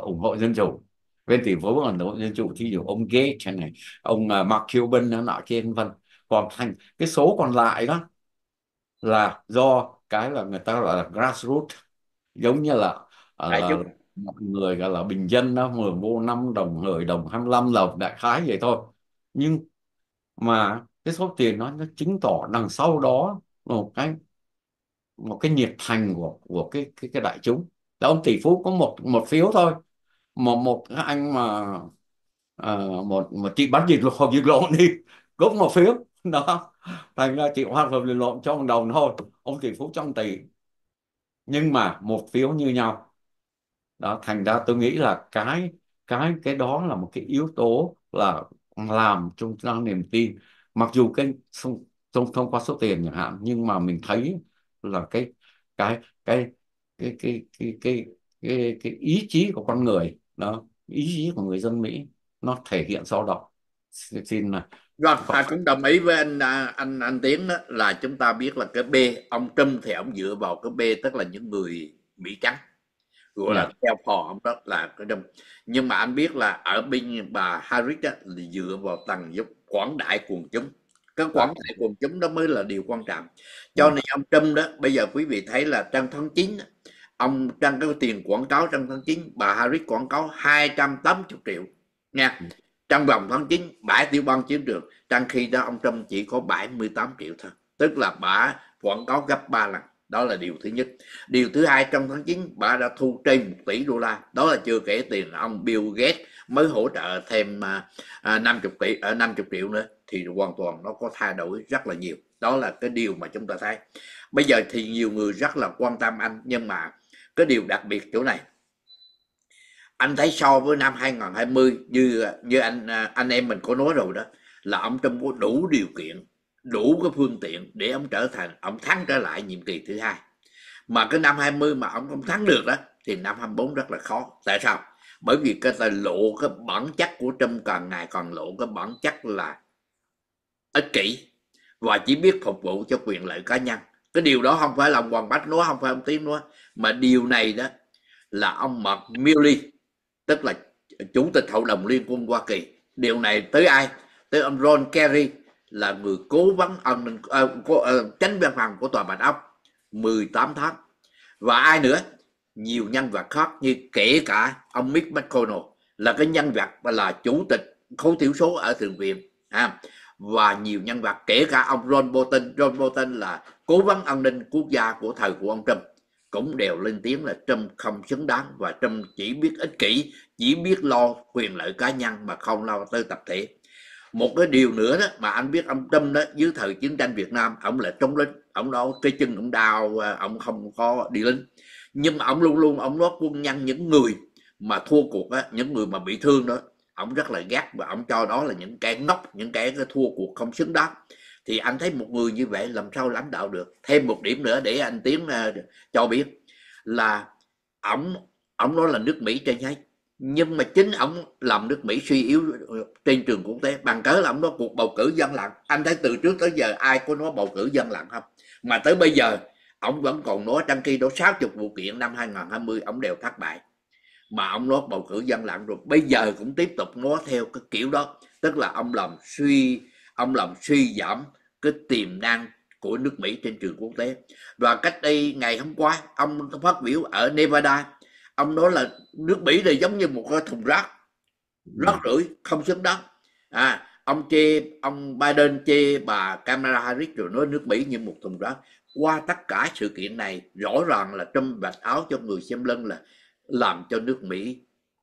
uh, ủng hộ dân chủ bên tỷ phú ủng hộ dân chủ thí dụ ông Gates này ông uh, Mark Cuban nó nọ trên vân còn thành cái số còn lại đó là do cái là người ta gọi là grassroots giống như là à, ờ, là người gọi là bình dân đó mười vô năm đồng 10 đồng 25 đồng đại khái vậy thôi nhưng mà cái số tiền nó nó chứng tỏ đằng sau đó một cái một cái nhiệt thành của của cái cái, cái đại chúng là ông tỷ phú có một một phiếu thôi một một anh mà à, một một chị bán dịch lộn dịch lộn đi cũng một phiếu đó thành ra chị hoàn hợp dịch lộn cho ông đồng thôi ông tỷ phú trong tỷ nhưng mà một phiếu như nhau đó thành ra tôi nghĩ là cái cái cái đó là một cái yếu tố là ừ. làm chúng ta niềm tin mặc dù cái thông, thông thông qua số tiền chẳng hạn nhưng mà mình thấy là cái cái cái cái cái cái cái cái, cái ý chí của con người đó ý chí của người dân Mỹ nó thể hiện rõ đó xin Vâng, à, à cũng đồng ý với anh à, anh anh Tiến đó là chúng ta biết là cái B ông Trump thì ông dựa vào cái B tức là những người Mỹ trắng gọi dạ. là theo họ đó là cái đông nhưng mà anh biết là ở bên bà Harris đó, là dựa vào tầng giúp quảng đại quần chúng cái quảng dạ. đại quần chúng đó mới là điều quan trọng cho dạ. nên ông Trump đó bây giờ quý vị thấy là trong tháng 9 ông Trang cái tiền quảng cáo trong tháng 9 bà Harris quảng cáo 280 triệu nha ừ. trong vòng tháng 9 bãi tiểu bang chiến được trong khi đó ông Trump chỉ có 78 triệu thôi tức là bà quảng cáo gấp 3 lần đó là điều thứ nhất điều thứ hai trong tháng 9 bà đã thu trên 1 tỷ đô la đó là chưa kể tiền ông Bill Gates mới hỗ trợ thêm à, 50 à, tỷ ở à, 50 triệu nữa thì hoàn toàn nó có thay đổi rất là nhiều đó là cái điều mà chúng ta thấy bây giờ thì nhiều người rất là quan tâm anh nhưng mà cái điều đặc biệt chỗ này anh thấy so với năm 2020 như như anh à, anh em mình có nói rồi đó là ông Trump có đủ điều kiện đủ cái phương tiện để ông trở thành ông thắng trở lại nhiệm kỳ thứ hai mà cái năm 20 mà ông không thắng được đó thì năm 24 rất là khó tại sao bởi vì cái ta lộ cái bản chất của Trump càng ngày còn lộ cái bản chất là ích kỷ và chỉ biết phục vụ cho quyền lợi cá nhân cái điều đó không phải là ông Hoàng Bách nói không phải ông Tiến nói mà điều này đó là ông Mark Milley tức là chủ tịch hội đồng liên quân Hoa Kỳ điều này tới ai tới ông Ron Kerry là người cố vấn an ninh à, tránh à, văn phòng của tòa bạch ốc 18 tháng và ai nữa nhiều nhân vật khác như kể cả ông Mick McConnell là cái nhân vật là chủ tịch khối thiểu số ở thượng viện à, và nhiều nhân vật kể cả ông Ron Bolton Ron Bolton là cố vấn an ninh quốc gia của thời của ông Trump cũng đều lên tiếng là Trump không xứng đáng và Trump chỉ biết ích kỷ chỉ biết lo quyền lợi cá nhân mà không lo tới tập thể một cái điều nữa đó mà anh biết ông tâm đó dưới thời chiến tranh Việt Nam ông là chống lính ông đâu cái chân ông đau à, ông không có đi lính nhưng mà ông luôn luôn ông nói quân nhân những người mà thua cuộc á những người mà bị thương đó ông rất là ghét và ông cho đó là những kẻ ngốc những kẻ cái thua cuộc không xứng đáng thì anh thấy một người như vậy làm sao lãnh đạo được thêm một điểm nữa để anh tiến uh, cho biết là ông ông nói là nước mỹ trên hết nhưng mà chính ông làm nước Mỹ suy yếu trên trường quốc tế bằng cớ là ông nói cuộc bầu cử dân lặng anh thấy từ trước tới giờ ai có nói bầu cử dân lặng không mà tới bây giờ ông vẫn còn nói trong khi đó 60 vụ kiện năm 2020 ông đều thất bại mà ông nói bầu cử dân lặng rồi bây giờ cũng tiếp tục nói theo cái kiểu đó tức là ông làm suy ông làm suy giảm cái tiềm năng của nước Mỹ trên trường quốc tế và cách đây ngày hôm qua ông phát biểu ở Nevada ông nói là nước mỹ này giống như một cái thùng rác ừ. rác rưởi không xứng đáng à ông chê ông biden chê bà kamala harris rồi nói nước mỹ như một thùng rác qua tất cả sự kiện này rõ ràng là trump bạch áo cho người xem lân là làm cho nước mỹ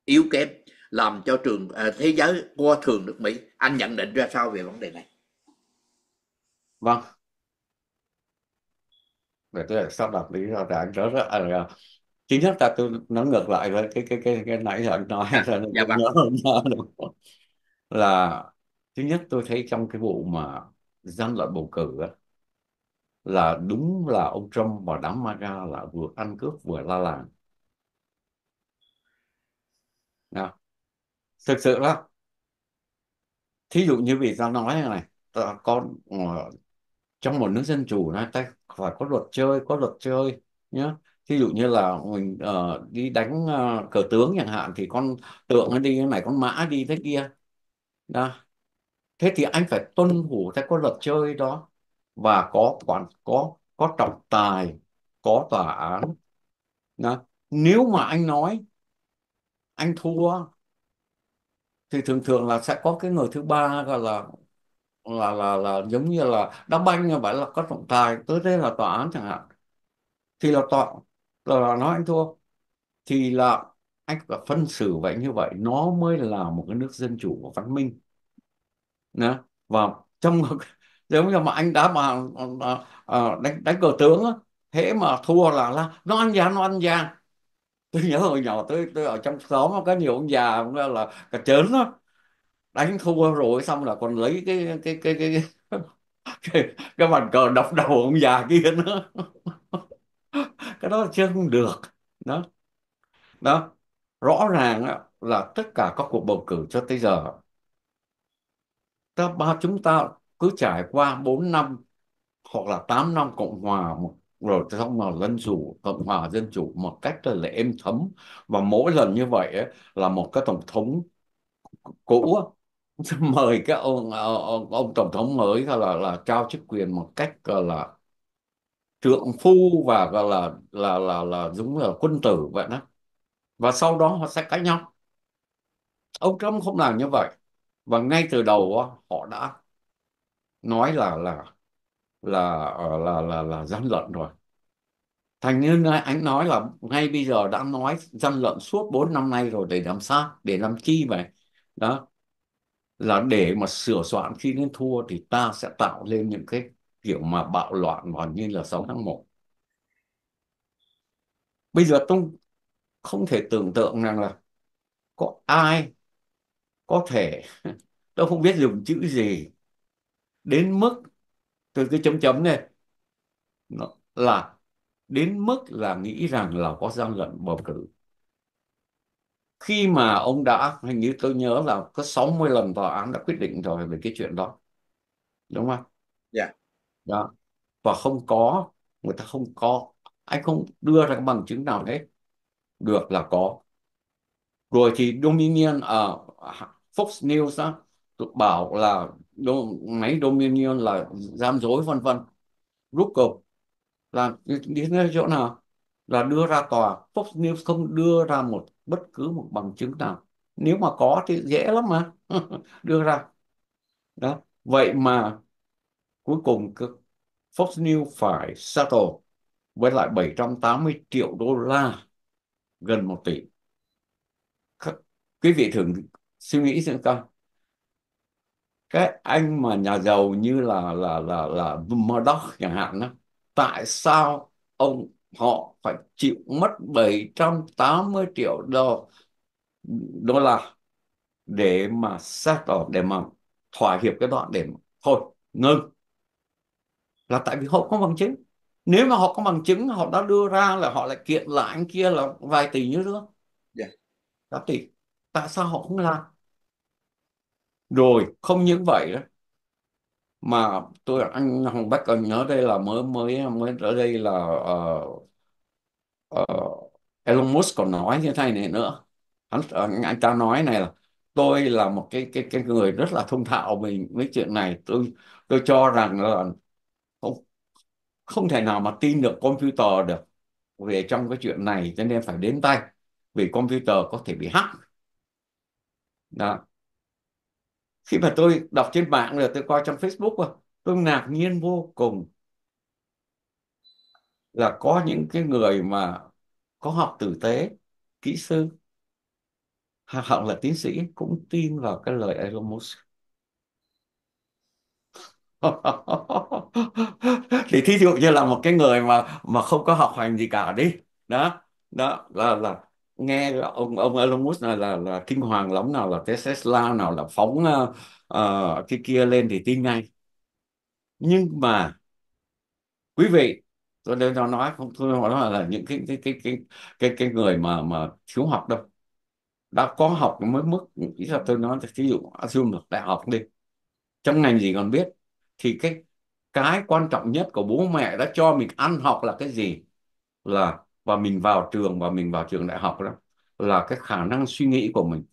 yếu kém làm cho trường à, thế giới qua thường nước mỹ anh nhận định ra sao về vấn đề này vâng để tôi sắp đọc lý do là anh rất rất à, chính xác ta tôi nói ngược lại với cái cái cái cái nãy giờ nói à, là dạ vâng. nhớ nhớ là thứ nhất tôi thấy trong cái vụ mà gian lận bầu cử á, là đúng là ông Trump và đám MAGA là vừa ăn cướp vừa la làng Nào, thực sự đó thí dụ như vì ta nói này này, ta con ờ, trong một nước dân chủ này ta phải có luật chơi có luật chơi nhá thí dụ như là mình uh, đi đánh uh, cờ tướng chẳng hạn thì con tượng nó đi thế này con mã đi thế kia đó thế thì anh phải tuân thủ theo cái luật chơi đó và có quản có có trọng tài có tòa án đó. nếu mà anh nói anh thua thì thường thường là sẽ có cái người thứ ba gọi là là là là giống như là đá banh như vậy là có trọng tài tới thế là tòa án chẳng hạn thì là tòa là nói anh thua thì là anh phải phân xử vậy như vậy nó mới là một cái nước dân chủ và văn minh Đó. và trong nếu như mà anh đã mà à, à, đánh đánh cờ tướng thế mà thua là, là nó ăn già nó ăn già tôi nhớ hồi nhỏ tôi tôi ở trong xóm có nhiều ông già là cả chớn đó đánh thua rồi xong là còn lấy cái cái cái cái cái, cái, cái bàn cờ đập đầu ông già kia nữa cái đó chưa không được đó đó rõ ràng là tất cả các cuộc bầu cử cho tới giờ ta ba chúng ta cứ trải qua 4 năm hoặc là 8 năm cộng hòa rồi xong là dân chủ cộng hòa dân chủ một cách là là êm thấm và mỗi lần như vậy ấy, là một cái tổng thống cũ mời cái ờ, ông ông tổng thống mới là là trao chức quyền một cách là trượng phu và và là là là là giống là quân tử vậy đó và sau đó họ sẽ cãi nhau ông Trump không làm như vậy và ngay từ đầu họ đã nói là là là ờ, là là là, gian lận rồi thành như anh nói là ngay bây giờ đã nói gian lận suốt 4 năm nay rồi để làm sao để làm chi vậy đó là để mà sửa soạn khi đến thua thì ta sẽ tạo lên những cái kiểu mà bạo loạn và như là 6 tháng 1 bây giờ tôi không thể tưởng tượng rằng là có ai có thể tôi không biết dùng chữ gì đến mức từ cái chấm chấm này nó là đến mức là nghĩ rằng là có gian lận bầu cử khi mà ông đã hình như tôi nhớ là có 60 lần tòa án đã quyết định rồi về cái chuyện đó đúng không? Dạ. Yeah đó và không có người ta không có anh không đưa ra cái bằng chứng nào đấy được là có rồi thì Dominion ở à, uh, Fox News á bảo là đô, máy Dominion là gian dối vân vân rút cục là đến chỗ nào là đưa ra tòa Fox News không đưa ra một bất cứ một bằng chứng nào nếu mà có thì dễ lắm mà đưa ra đó vậy mà Cuối cùng Fox News phải settle với lại 780 triệu đô la gần 1 tỷ. các Quý vị thường suy nghĩ xem coi. Cái anh mà nhà giàu như là là là là Murdoch chẳng hạn đó, tại sao ông họ phải chịu mất 780 triệu đô đô la để mà settle để mà thỏa hiệp cái đoạn để mà, thôi ngưng là tại vì họ có bằng chứng nếu mà họ có bằng chứng họ đã đưa ra là họ lại kiện lại anh kia là vài tỷ như nữa yeah. 8 dạ. tỷ tại sao họ không làm rồi không những vậy đó mà tôi anh Hồng Bách còn nhớ đây là mới mới mới ở đây là uh, uh, Elon Musk còn nói như thế này nữa anh, anh ta nói này là tôi là một cái cái cái người rất là thông thạo về mấy chuyện này tôi tôi cho rằng là không thể nào mà tin được computer được về trong cái chuyện này cho nên phải đến tay vì computer có thể bị hack đó khi mà tôi đọc trên mạng rồi tôi coi trong Facebook tôi ngạc nhiên vô cùng là có những cái người mà có học tử tế kỹ sư hoặc là tiến sĩ cũng tin vào cái lời Elon Musk thì thí dụ như là một cái người mà mà không có học hành gì cả đi đó đó là là nghe ông ông Elon Musk này là là kinh hoàng lắm nào là Tesla nào là phóng uh, uh, cái kia lên thì tin ngay nhưng mà quý vị tôi đây nó nói không tôi nói là, là những cái cái cái cái cái cái người mà mà thiếu học đâu đã có học mới mức ý là tôi nói thí dụ assume được đại học đi trong ngành gì còn biết thì cái cái quan trọng nhất của bố mẹ đã cho mình ăn học là cái gì là và mình vào trường và mình vào trường đại học đó là cái khả năng suy nghĩ của mình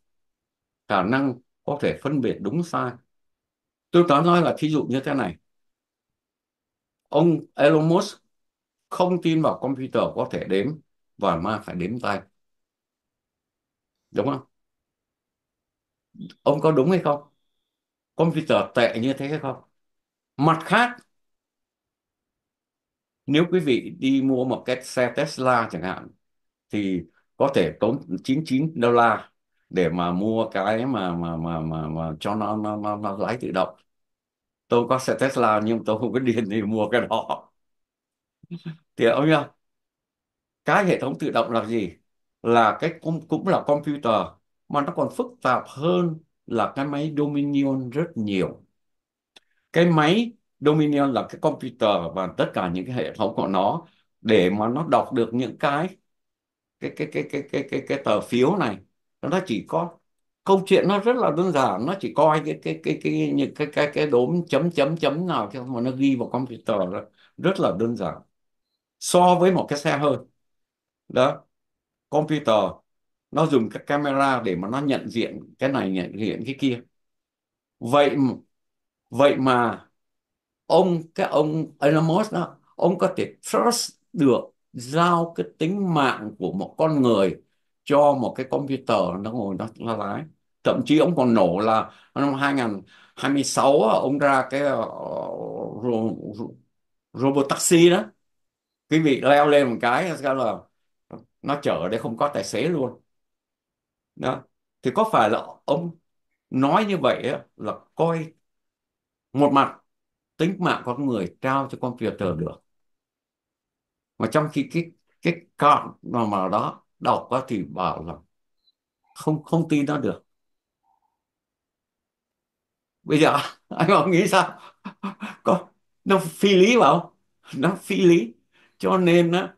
khả năng có thể phân biệt đúng sai tôi đã nói là thí dụ như thế này ông Elon Musk không tin vào computer có thể đếm và mà phải đếm tay đúng không ông có đúng hay không computer tệ như thế hay không mặt khác nếu quý vị đi mua một cái xe Tesla chẳng hạn thì có thể tốn 99 đô la để mà mua cái mà mà mà mà, mà cho nó nó, nó nó lái tự động tôi có xe Tesla nhưng tôi không có điền thì mua cái đó thì ông nhá cái hệ thống tự động là gì là cái cũng cũng là computer mà nó còn phức tạp hơn là cái máy Dominion rất nhiều cái máy Dominion là cái computer và tất cả những cái hệ thống của nó để mà nó đọc được những cái cái cái cái cái cái cái, cái tờ phiếu này nó chỉ có câu chuyện nó rất là đơn giản nó chỉ coi cái cái cái cái những cái cái cái đốm chấm chấm chấm nào mà nó ghi vào computer đó. rất là đơn giản so với một cái xe hơi đó computer nó dùng các camera để mà nó nhận diện cái này nhận diện cái kia vậy vậy mà ông cái ông Elon Musk đó ông có thể trust được giao cái tính mạng của một con người cho một cái computer nó ngồi nó, nó lái thậm chí ông còn nổ là năm 2026 ông ra cái ờ, robot taxi đó quý vị leo lên một cái là nó chở để không có tài xế luôn đó thì có phải là ông nói như vậy là coi một mặt tính mạng con người trao cho computer được mà trong khi cái cái con mà mà đó đọc quá thì bảo là không không tin nó được bây giờ anh ông nghĩ sao có nó phi lý bảo nó phi lý cho nên á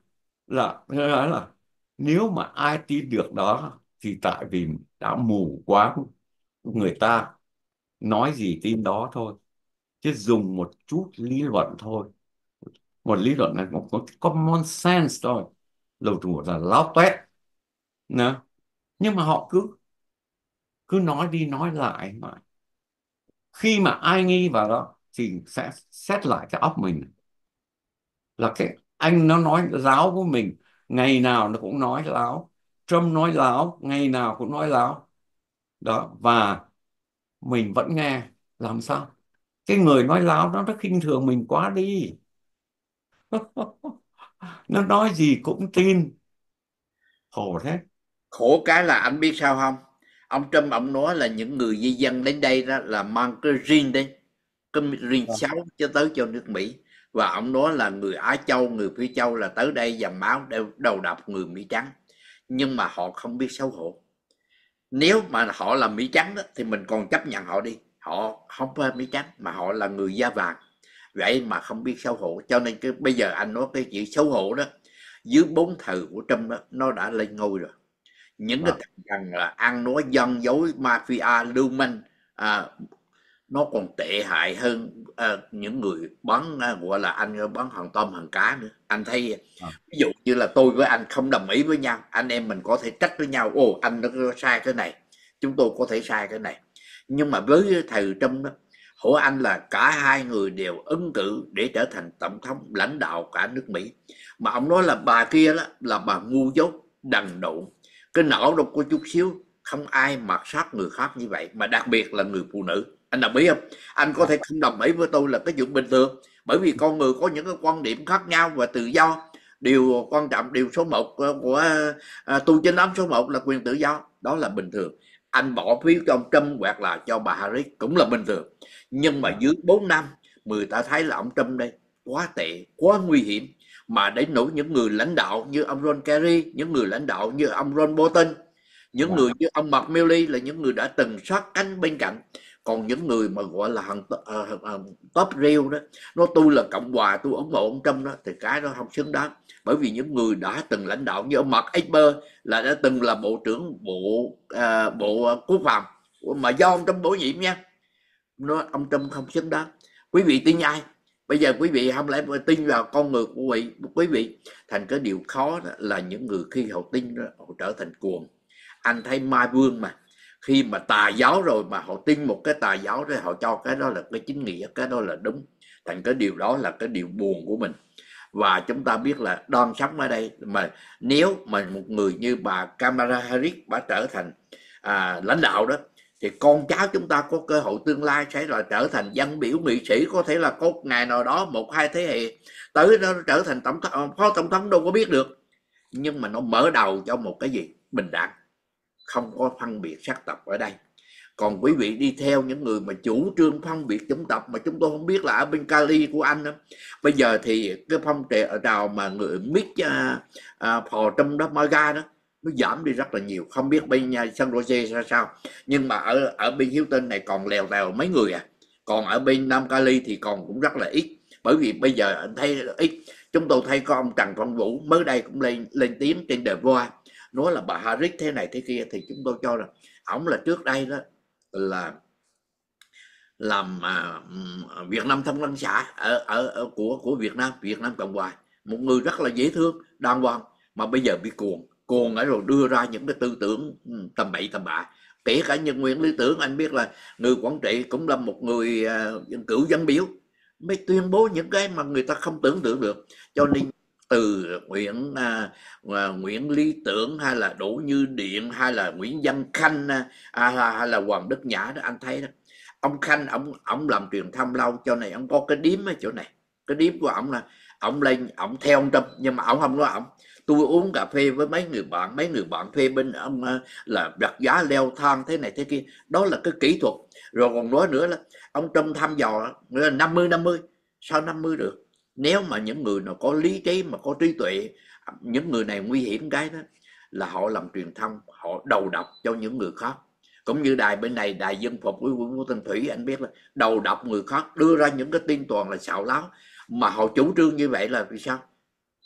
là nói là nếu mà ai tin được đó thì tại vì đã mù quá người ta nói gì tin đó thôi chứ dùng một chút lý luận thôi một lý luận này một, một common sense thôi lầu chủ là láo toét Nè. nhưng mà họ cứ cứ nói đi nói lại mà khi mà ai nghi vào đó thì sẽ xét lại cái óc mình là cái anh nó nói láo của mình ngày nào nó cũng nói láo Trump nói láo ngày nào cũng nói láo đó và mình vẫn nghe làm sao cái người nói láo nó nó khinh thường mình quá đi nó nói gì cũng tin khổ thế khổ cái là anh biết sao không ông Trâm ông nói là những người di dân đến đây đó là mang cái riêng đấy cái riêng vâng. sáu cho tới cho nước Mỹ và ông nói là người Á Châu người Phi Châu là tới đây dầm máu đều đầu độc người Mỹ trắng nhưng mà họ không biết xấu hổ nếu mà họ là Mỹ trắng đó, thì mình còn chấp nhận họ đi họ không phải mấy trắng mà họ là người da vàng vậy mà không biết xấu hổ cho nên cái bây giờ anh nói cái chữ xấu hổ đó dưới bốn từ của trâm đó, nó đã lên ngôi rồi những cái thằng vâng. rằng là ăn nói dân dối mafia lưu manh à, nó còn tệ hại hơn à, những người bán à, gọi là anh à, bán hàng tôm hàng cá nữa anh thấy à. ví dụ như là tôi với anh không đồng ý với nhau anh em mình có thể trách với nhau ô anh nó sai cái này chúng tôi có thể sai cái này nhưng mà với thầy Trump đó Hổ Anh là cả hai người đều ứng cử để trở thành tổng thống lãnh đạo cả nước Mỹ mà ông nói là bà kia đó là bà ngu dốt đần độn cái não độc có chút xíu không ai mặc sát người khác như vậy mà đặc biệt là người phụ nữ anh đồng ý không anh có thể không đồng ý với tôi là cái chuyện bình thường bởi vì con người có những cái quan điểm khác nhau và tự do điều quan trọng điều số 1 của à, à tu chính ấm số 1 là quyền tự do đó là bình thường anh bỏ phiếu cho ông Trump hoặc là cho bà Harris cũng là bình thường nhưng mà dưới 4 năm người ta thấy là ông Trump đây quá tệ quá nguy hiểm mà đến nỗi những người lãnh đạo như ông Ron Kerry những người lãnh đạo như ông Ron Bolton những dạ. người như ông Mark Milley là những người đã từng sát cánh bên cạnh còn những người mà gọi là hàng uh, uh, top real đó nó tôi là cộng hòa tôi ủng hộ ông Trump đó thì cái đó không xứng đáng bởi vì những người đã từng lãnh đạo như ông Mark Esper là đã từng là bộ trưởng bộ à, bộ quốc phòng mà do ông Trump bổ nhiệm nha nó ông Trump không xứng đáng quý vị tin ai bây giờ quý vị không lẽ tin vào con người của quý vị quý vị thành cái điều khó đó là những người khi họ tin đó, họ trở thành cuồng anh thấy mai vương mà khi mà tà giáo rồi mà họ tin một cái tà giáo rồi họ cho cái đó là cái chính nghĩa cái đó là đúng thành cái điều đó là cái điều buồn của mình và chúng ta biết là Don sống ở đây mà nếu mà một người như bà Kamala Harris bà trở thành à, lãnh đạo đó thì con cháu chúng ta có cơ hội tương lai sẽ là trở thành dân biểu nghị sĩ có thể là có ngày nào đó một hai thế hệ tới nó trở thành tổng thống à, phó tổng thống đâu có biết được nhưng mà nó mở đầu cho một cái gì bình đẳng không có phân biệt sắc tộc ở đây còn quý vị đi theo những người mà chủ trương phân biệt chủng tộc mà chúng tôi không biết là ở bên Cali của anh đó. bây giờ thì cái phong trào mà người mít uh, à, à, phò trong đó mới ra đó nó giảm đi rất là nhiều không biết bên nhà San Jose ra sao nhưng mà ở ở bên Houston này còn lèo tèo mấy người à còn ở bên Nam Cali thì còn cũng rất là ít bởi vì bây giờ anh thấy ít chúng tôi thấy có ông Trần phong Vũ mới đây cũng lên lên tiếng trên đời voi nói là bà Harris thế này thế kia thì chúng tôi cho rằng ổng là trước đây đó là làm à, Việt Nam thân lăng xã ở, ở, ở của của Việt Nam Việt Nam Cộng hòa một người rất là dễ thương đàng hoàng mà bây giờ bị cuồng cuồng ở rồi đưa ra những cái tư tưởng tầm bậy tầm bạ kể cả nhân nguyên lý tưởng anh biết là người quản trị cũng là một người uh, cựu dân biểu mới tuyên bố những cái mà người ta không tưởng tượng được cho nên từ Nguyễn à, à Nguyễn Lý Tưởng hay là Đỗ Như Điện hay là Nguyễn Văn Khanh à, à, à, hay là Hoàng Đức Nhã đó anh thấy đó ông Khanh ông ông làm truyền thông lâu cho này ông có cái điếm ở chỗ này cái điếm của ông là ông lên ông theo ông Trump nhưng mà ông không nói ông tôi uống cà phê với mấy người bạn mấy người bạn thuê bên ông là đặt giá leo thang thế này thế kia đó là cái kỹ thuật rồi còn nói nữa là ông Trump thăm dò là 50 50 sao 50 được nếu mà những người nào có lý trí mà có trí tuệ những người này nguy hiểm cái đó là họ làm truyền thông họ đầu độc cho những người khác cũng như đài bên này đài dân phục của quân của tinh thủy anh biết là đầu độc người khác đưa ra những cái tin toàn là xạo láo mà họ chủ trương như vậy là vì sao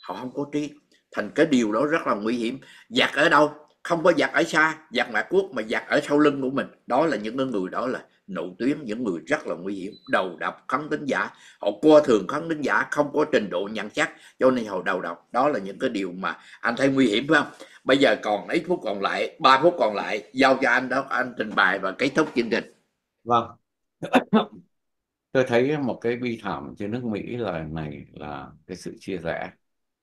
họ không có trí thành cái điều đó rất là nguy hiểm giặc ở đâu không có giặc ở xa giặc ngoại quốc mà giặc ở sau lưng của mình đó là những người đó là nội tuyến những người rất là nguy hiểm đầu độc kháng tính giả họ qua thường kháng tính giả không có trình độ nhận xét cho nên họ đầu độc đó là những cái điều mà anh thấy nguy hiểm phải không bây giờ còn mấy phút còn lại 3 phút còn lại giao cho anh đó anh trình bày và kết thúc chương trình vâng tôi thấy một cái bi thảm trên nước Mỹ là này là cái sự chia rẽ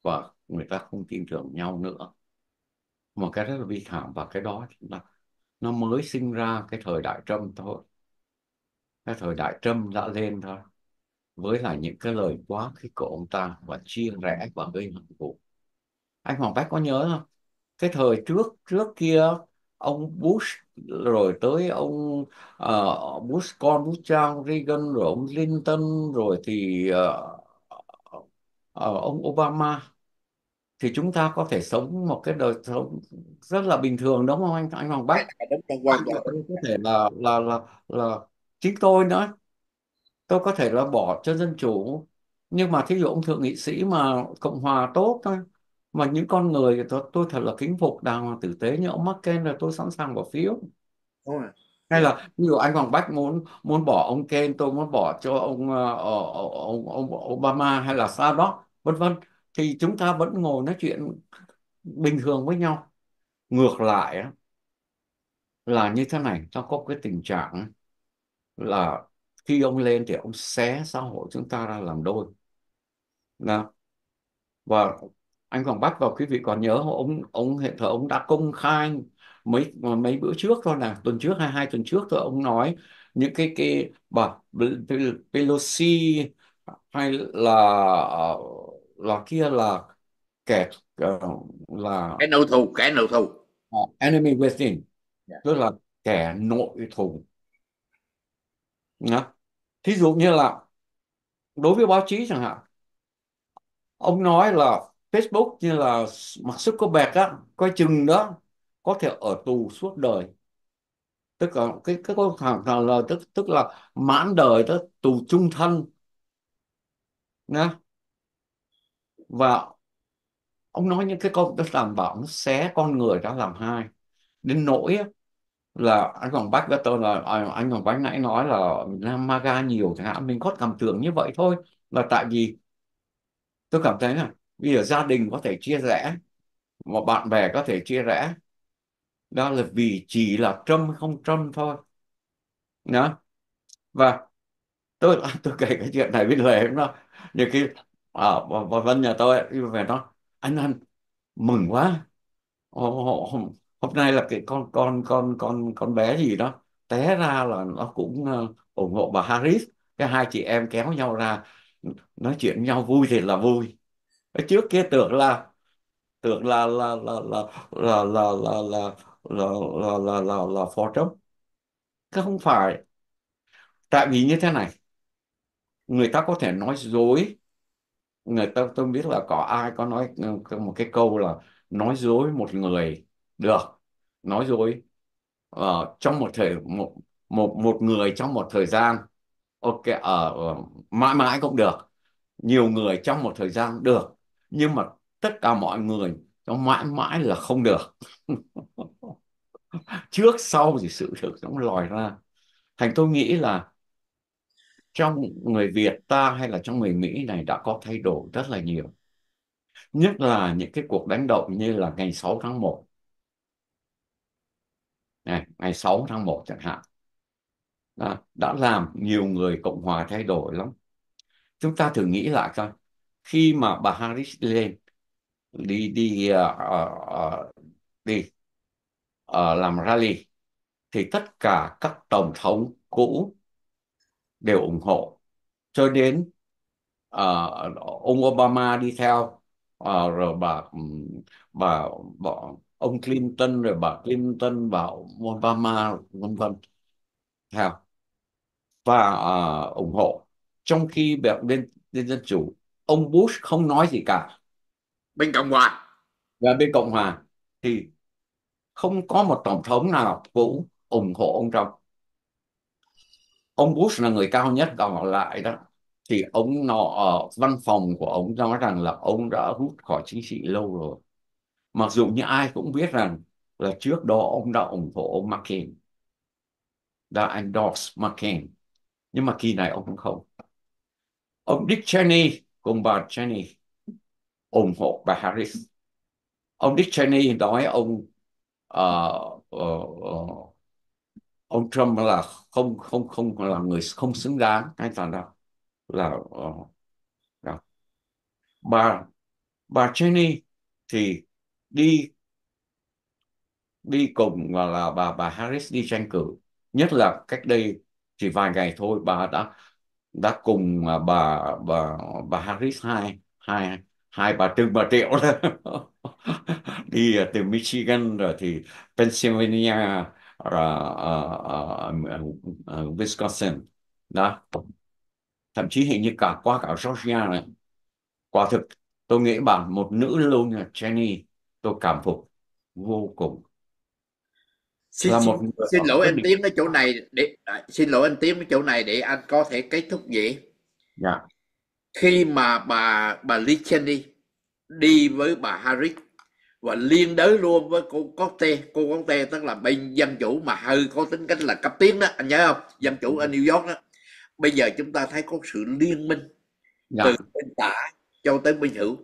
và người ta không tin tưởng nhau nữa một cái rất là bi thảm và cái đó là nó mới sinh ra cái thời đại trâm thôi cái thời đại trâm đã lên thôi với lại những cái lời quá khích của ông ta và chia rẽ và gây hận thù anh Hoàng Bách có nhớ không cái thời trước trước kia ông Bush rồi tới ông uh, Bush con Bush Trang Reagan rồi ông Clinton rồi thì uh, uh, ông Obama thì chúng ta có thể sống một cái đời sống rất là bình thường đúng không anh anh Hoàng Bách dạ, dạ, đúng, đúng, đúng, đúng. có thể là là là là chính tôi nữa tôi có thể là bỏ cho dân chủ nhưng mà thí dụ ông thượng nghị sĩ mà cộng hòa tốt thôi mà những con người thì tôi, tôi thật là kính phục đàng hoàng tử tế như ông McCain là tôi sẵn sàng bỏ phiếu Đúng rồi. hay là ví dụ anh Hoàng Bách muốn muốn bỏ ông Ken tôi muốn bỏ cho ông ờ, ờ, ờ, ông, ông Obama hay là sao đó vân vân thì chúng ta vẫn ngồi nói chuyện bình thường với nhau ngược lại là như thế này nó có cái tình trạng là khi ông lên thì ông xé xã hội chúng ta ra làm đôi nào và anh Hoàng Bách và quý vị còn nhớ ông ông hiện thờ ông đã công khai mấy mấy bữa trước thôi nè tuần trước hay hai tuần trước thôi ông nói những cái cái bà Pelosi hay là ờ, là kia là kẻ ờ, là kẻ nội thù kẻ nội thù ờ, enemy within yeah. Dạ. tức là kẻ nội thù đó. Thí dụ như là đối với báo chí chẳng hạn ông nói là Facebook như là Mark Zuckerberg á coi chừng đó có thể ở tù suốt đời tức là cái cái con thằng là tức tức là mãn đời đó tù chung thân nhá và ông nói những cái câu đó đảm bảo nó xé con người ra làm hai đến nỗi là anh còn bác với tôi là à, anh còn bác nãy nói là Nam Maga nhiều chẳng hạn mình có cảm tưởng như vậy thôi là tại vì tôi cảm thấy là bây giờ gia đình có thể chia rẽ mà bạn bè có thể chia rẽ đó là vì chỉ là trâm không trâm thôi đó và tôi tôi kể cái chuyện này với lề đó nhiều khi à, bà, bà Vân nhà tôi về đó anh anh mừng quá Ồ, hôm nay là cái con con con con con bé gì đó té ra là nó cũng ủng hộ bà Harris cái hai chị em kéo nhau ra nói chuyện nhau vui thì là vui ở trước kia tưởng là tưởng là là là là là là là là là là là phó trống cái không phải tại vì như thế này người ta có thể nói dối người ta tôi biết là có ai có nói một cái câu là nói dối một người được nói dối ờ, trong một thời một, một một người trong một thời gian ok ở ờ, uh, mãi mãi cũng được nhiều người trong một thời gian được nhưng mà tất cả mọi người trong mãi mãi là không được trước sau thì sự thực nó lòi ra thành tôi nghĩ là trong người Việt ta hay là trong người Mỹ này đã có thay đổi rất là nhiều nhất là những cái cuộc đánh động như là ngày 6 tháng 1 này, ngày 6 tháng 1 chẳng hạn đã, đã làm nhiều người Cộng hòa thay đổi lắm chúng ta thử nghĩ lại coi khi mà bà Harris lên đi đi uh, uh, đi uh, làm rally thì tất cả các tổng thống cũ đều ủng hộ cho đến uh, ông Obama đi theo uh, rồi bà bà, bà ông Clinton rồi bà Clinton bảo Obama vân vân và uh, ủng hộ trong khi bên bên dân chủ ông Bush không nói gì cả bên cộng hòa và bên cộng hòa thì không có một tổng thống nào cũng ủng hộ ông Trump ông Bush là người cao nhất còn lại đó thì ông nọ ờ, văn phòng của ông nói rằng là ông đã rút khỏi chính trị lâu rồi mặc dù như ai cũng biết rằng là trước đó ông đã ủng hộ ông McCain đã endorse McCain nhưng mà kỳ này ông cũng không ông Dick Cheney cùng bà Cheney ủng hộ bà Harris ông Dick Cheney nói ông uh, uh, ông Trump là không không không là người không xứng đáng hay là đâu là uh, đó. bà bà Cheney thì đi đi cùng là, là bà bà Harris đi tranh cử nhất là cách đây chỉ vài ngày thôi bà đã đã cùng à, bà bà bà Harris hai hai hai bà Trưng bà Triệu đó đi à, từ Michigan rồi thì Pennsylvania rồi uh, uh, uh, Wisconsin đó thậm chí hình như cả qua cả Georgia này quả thực tôi nghĩ bà một nữ luôn là Jenny tôi cảm phục vô cùng xin, là một xin, người xin lỗi anh Tiến cái chỗ này để à, xin lỗi anh Tiến cái chỗ này để anh có thể kết thúc vậy yeah. Dạ. khi mà bà bà Lee Cheney đi với bà Harris và liên đới luôn với cô Corte cô Corte tức là bên dân chủ mà hơi có tính cách là cấp tiến đó anh nhớ không dân chủ ở New York đó bây giờ chúng ta thấy có sự liên minh yeah. Dạ. từ bên tả cho tới bên hữu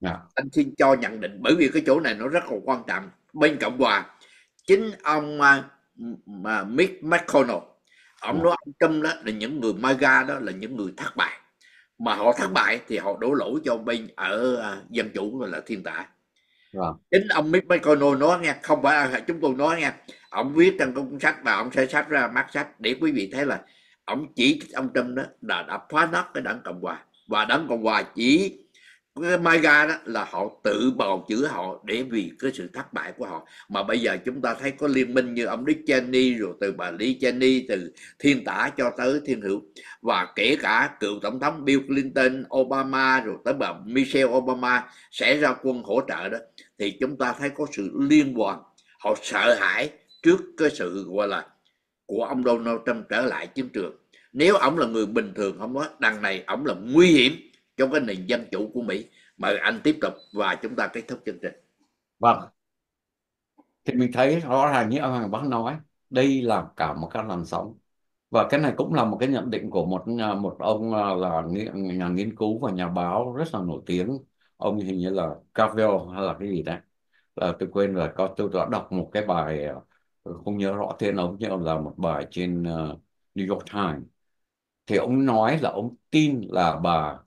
yeah. Dạ. anh xin cho nhận định bởi vì cái chỗ này nó rất là quan trọng bên cộng hòa chính ông mà uh, à, Mick McConnell ông dạ. nói ông Trump đó là những người MAGA đó là những người thất bại mà họ thất bại thì họ đổ lỗi cho bên ở uh, dân chủ gọi là thiên tả yeah. Dạ. chính ông Mick McConnell nói nghe không phải à, chúng tôi nói nghe ông viết trong cuốn sách và ông sẽ sách ra mắt sách để quý vị thấy là ông chỉ ông Trump đó là đã phá nát cái đảng cộng hòa và đảng cộng hòa chỉ my God đó là họ tự bào chữa họ để vì cái sự thất bại của họ mà bây giờ chúng ta thấy có liên minh như ông Dick Cheney rồi từ bà Lee Cheney từ thiên tả cho tới thiên hữu và kể cả cựu tổng thống Bill Clinton Obama rồi tới bà Michelle Obama sẽ ra quân hỗ trợ đó thì chúng ta thấy có sự liên hoàn họ sợ hãi trước cái sự gọi là của ông Donald Trump trở lại chiến trường nếu ông là người bình thường không nói đằng này ông là nguy hiểm trong cái nền dân chủ của Mỹ mời anh tiếp tục và chúng ta kết thúc chương trình vâng thì mình thấy rõ ràng như ông Hoàng Bắc nói đây là cả một cái làn sóng và cái này cũng là một cái nhận định của một à, một ông à, là nhà, nhà nghiên cứu và nhà báo rất là nổi tiếng ông hình như là Cavill hay là cái gì đấy là tôi quên rồi có tôi đã đọc một cái bài à, không nhớ rõ tên ông nhưng là một bài trên New York Times thì ông nói là ông tin là bà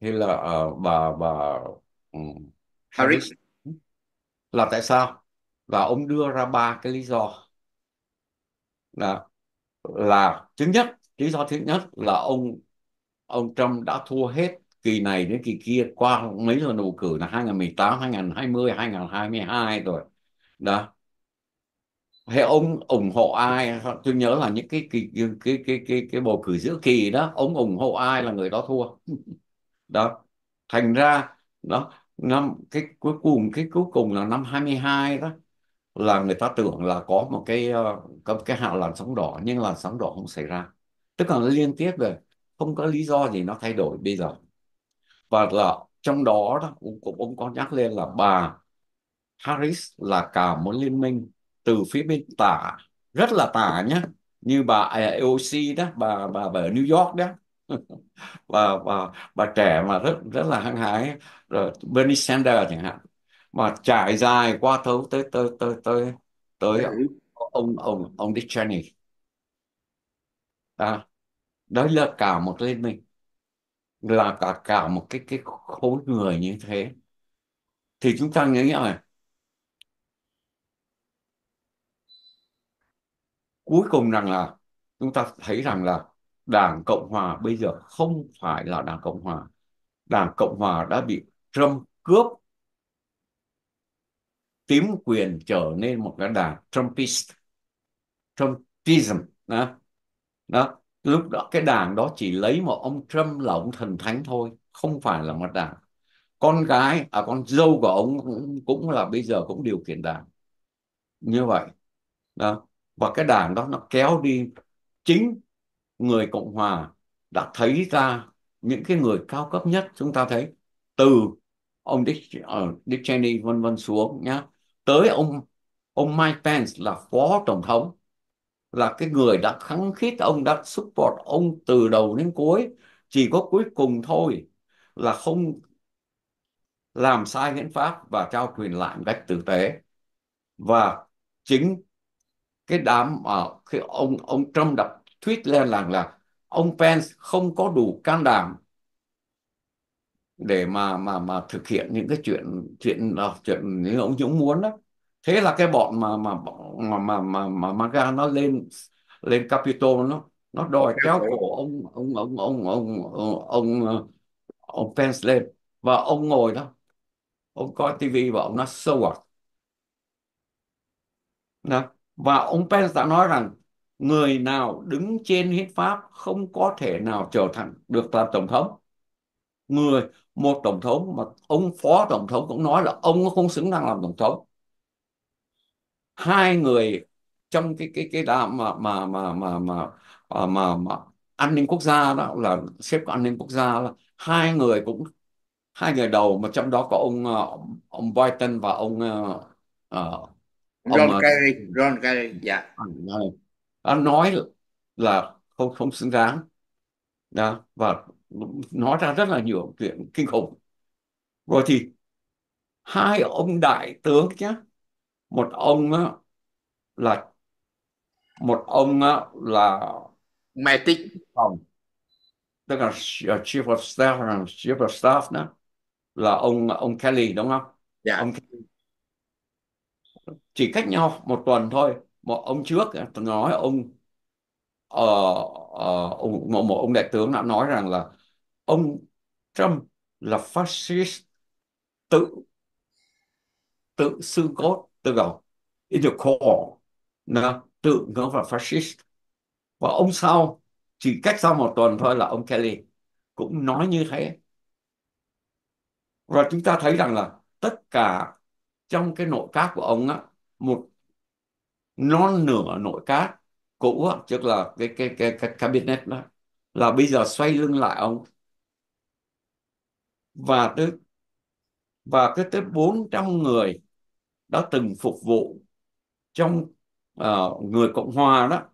hay là ờ, bà bà ừm, Harris Harris ừ. là tại sao và ông đưa ra ba cái lý do là là thứ nhất lý do thứ nhất là ông ông Trump đã thua hết kỳ này đến kỳ kia qua mấy lần bầu cử là 2018, 2020, 2022 rồi đó thế ông ủng hộ ai tôi nhớ là những cái kỳ cái cái cái cái, cái bầu cử giữa kỳ đó ông ủng hộ ai là người đó thua đó thành ra nó năm cái cuối cùng cái cuối cùng là năm 22 đó là người ta tưởng là có một cái ờ, có một cái hạ làn sóng đỏ nhưng làn sóng đỏ không xảy ra tức là nó liên tiếp rồi không có lý do gì nó thay đổi bây giờ và là trong đó đó cũng, cũng ông có nhắc lên là bà Harris là cả một liên minh từ phía bên tả rất là tả nhá như bà IOC à, đó bà bà, bà ở New York đó và và bà trẻ mà rất rất là hăng hái rồi Bernie Sanders chẳng hạn mà trải dài qua thấu tới tới tới tới tới ông ông ông Dick Cheney à, đó là cả một liên minh là cả cả một cái cái khối người như thế thì chúng ta nghĩ là cuối cùng rằng là chúng ta thấy rằng là Đảng Cộng Hòa bây giờ không phải là Đảng Cộng Hòa. Đảng Cộng Hòa đã bị Trump cướp tím quyền trở nên một cái đảng Trumpist, Trumpism. Đó. Đó. Lúc đó cái đảng đó chỉ lấy một ông Trump là ông thần thánh thôi, không phải là một đảng. Con gái, à con dâu của ông cũng, là bây giờ cũng điều khiển đảng. Như vậy. Đó. Và cái đảng đó nó kéo đi chính người cộng hòa đã thấy ra những cái người cao cấp nhất chúng ta thấy từ ông Dick, uh, Dick Cheney vân vân xuống nhá tới ông ông Mike Pence là phó tổng thống là cái người đã khăng khít ông đã support ông từ đầu đến cuối chỉ có cuối cùng thôi là không làm sai hiến pháp và trao quyền lại một cách tử tế và chính cái đám mà uh, khi ông ông Trump đặt thuyết lên rằng là ông Pence không có đủ can đảm để mà mà mà thực hiện những cái chuyện chuyện ờ, chuyện như ông Dũng muốn đó thế là cái bọn mà mà mà mà mà, mà MAGA nó lên lên Capitol nó nó đòi kéo cổ ông ông ông ông ông ông ông, ờ, ông Pence lên và ông ngồi đó ông coi tivi và ông nói so what đó. và ông Pence đã nói rằng người nào đứng trên hiến pháp không có thể nào trở thành được làm tổng thống người một tổng thống mà ông phó tổng thống cũng nói là ông không xứng đáng làm tổng thống hai người trong cái cái cái đạm mà mà mà mà mà mà, mà, mà an ninh quốc gia đó là xếp an ninh quốc gia là hai người cũng hai người đầu mà trong đó có ông à, ông Biden và ông uh, John Kerry John Kerry dạ yeah à, nói là không không xứng đáng đó, và nói ra rất là nhiều chuyện kinh khủng rồi thì hai ông đại tướng nhé một ông á, là một ông á, là mẹ tích phòng tức là ờ, chief of staff ờ, chief of staff đó là ông ông Kelly đúng không? Dạ. Ông Kelly. chỉ cách nhau một tuần thôi một ông trước à, nói ông uh, uh, một, một ông đại tướng đã nói rằng là ông Trump là phát xít tự tự xương cốt tự gọi in the core nó tự ngỡ và phát xít và ông sau chỉ cách sau một tuần thôi là ông Kelly cũng nói như thế và chúng ta thấy rằng là tất cả trong cái nội các của ông á một non nửa nội các cũ tức là cái cái cái, cái cabinet đó là bây giờ xoay lưng lại ông và tới và cái tới 400 người đã từng phục vụ trong uh, người Cộng hòa đó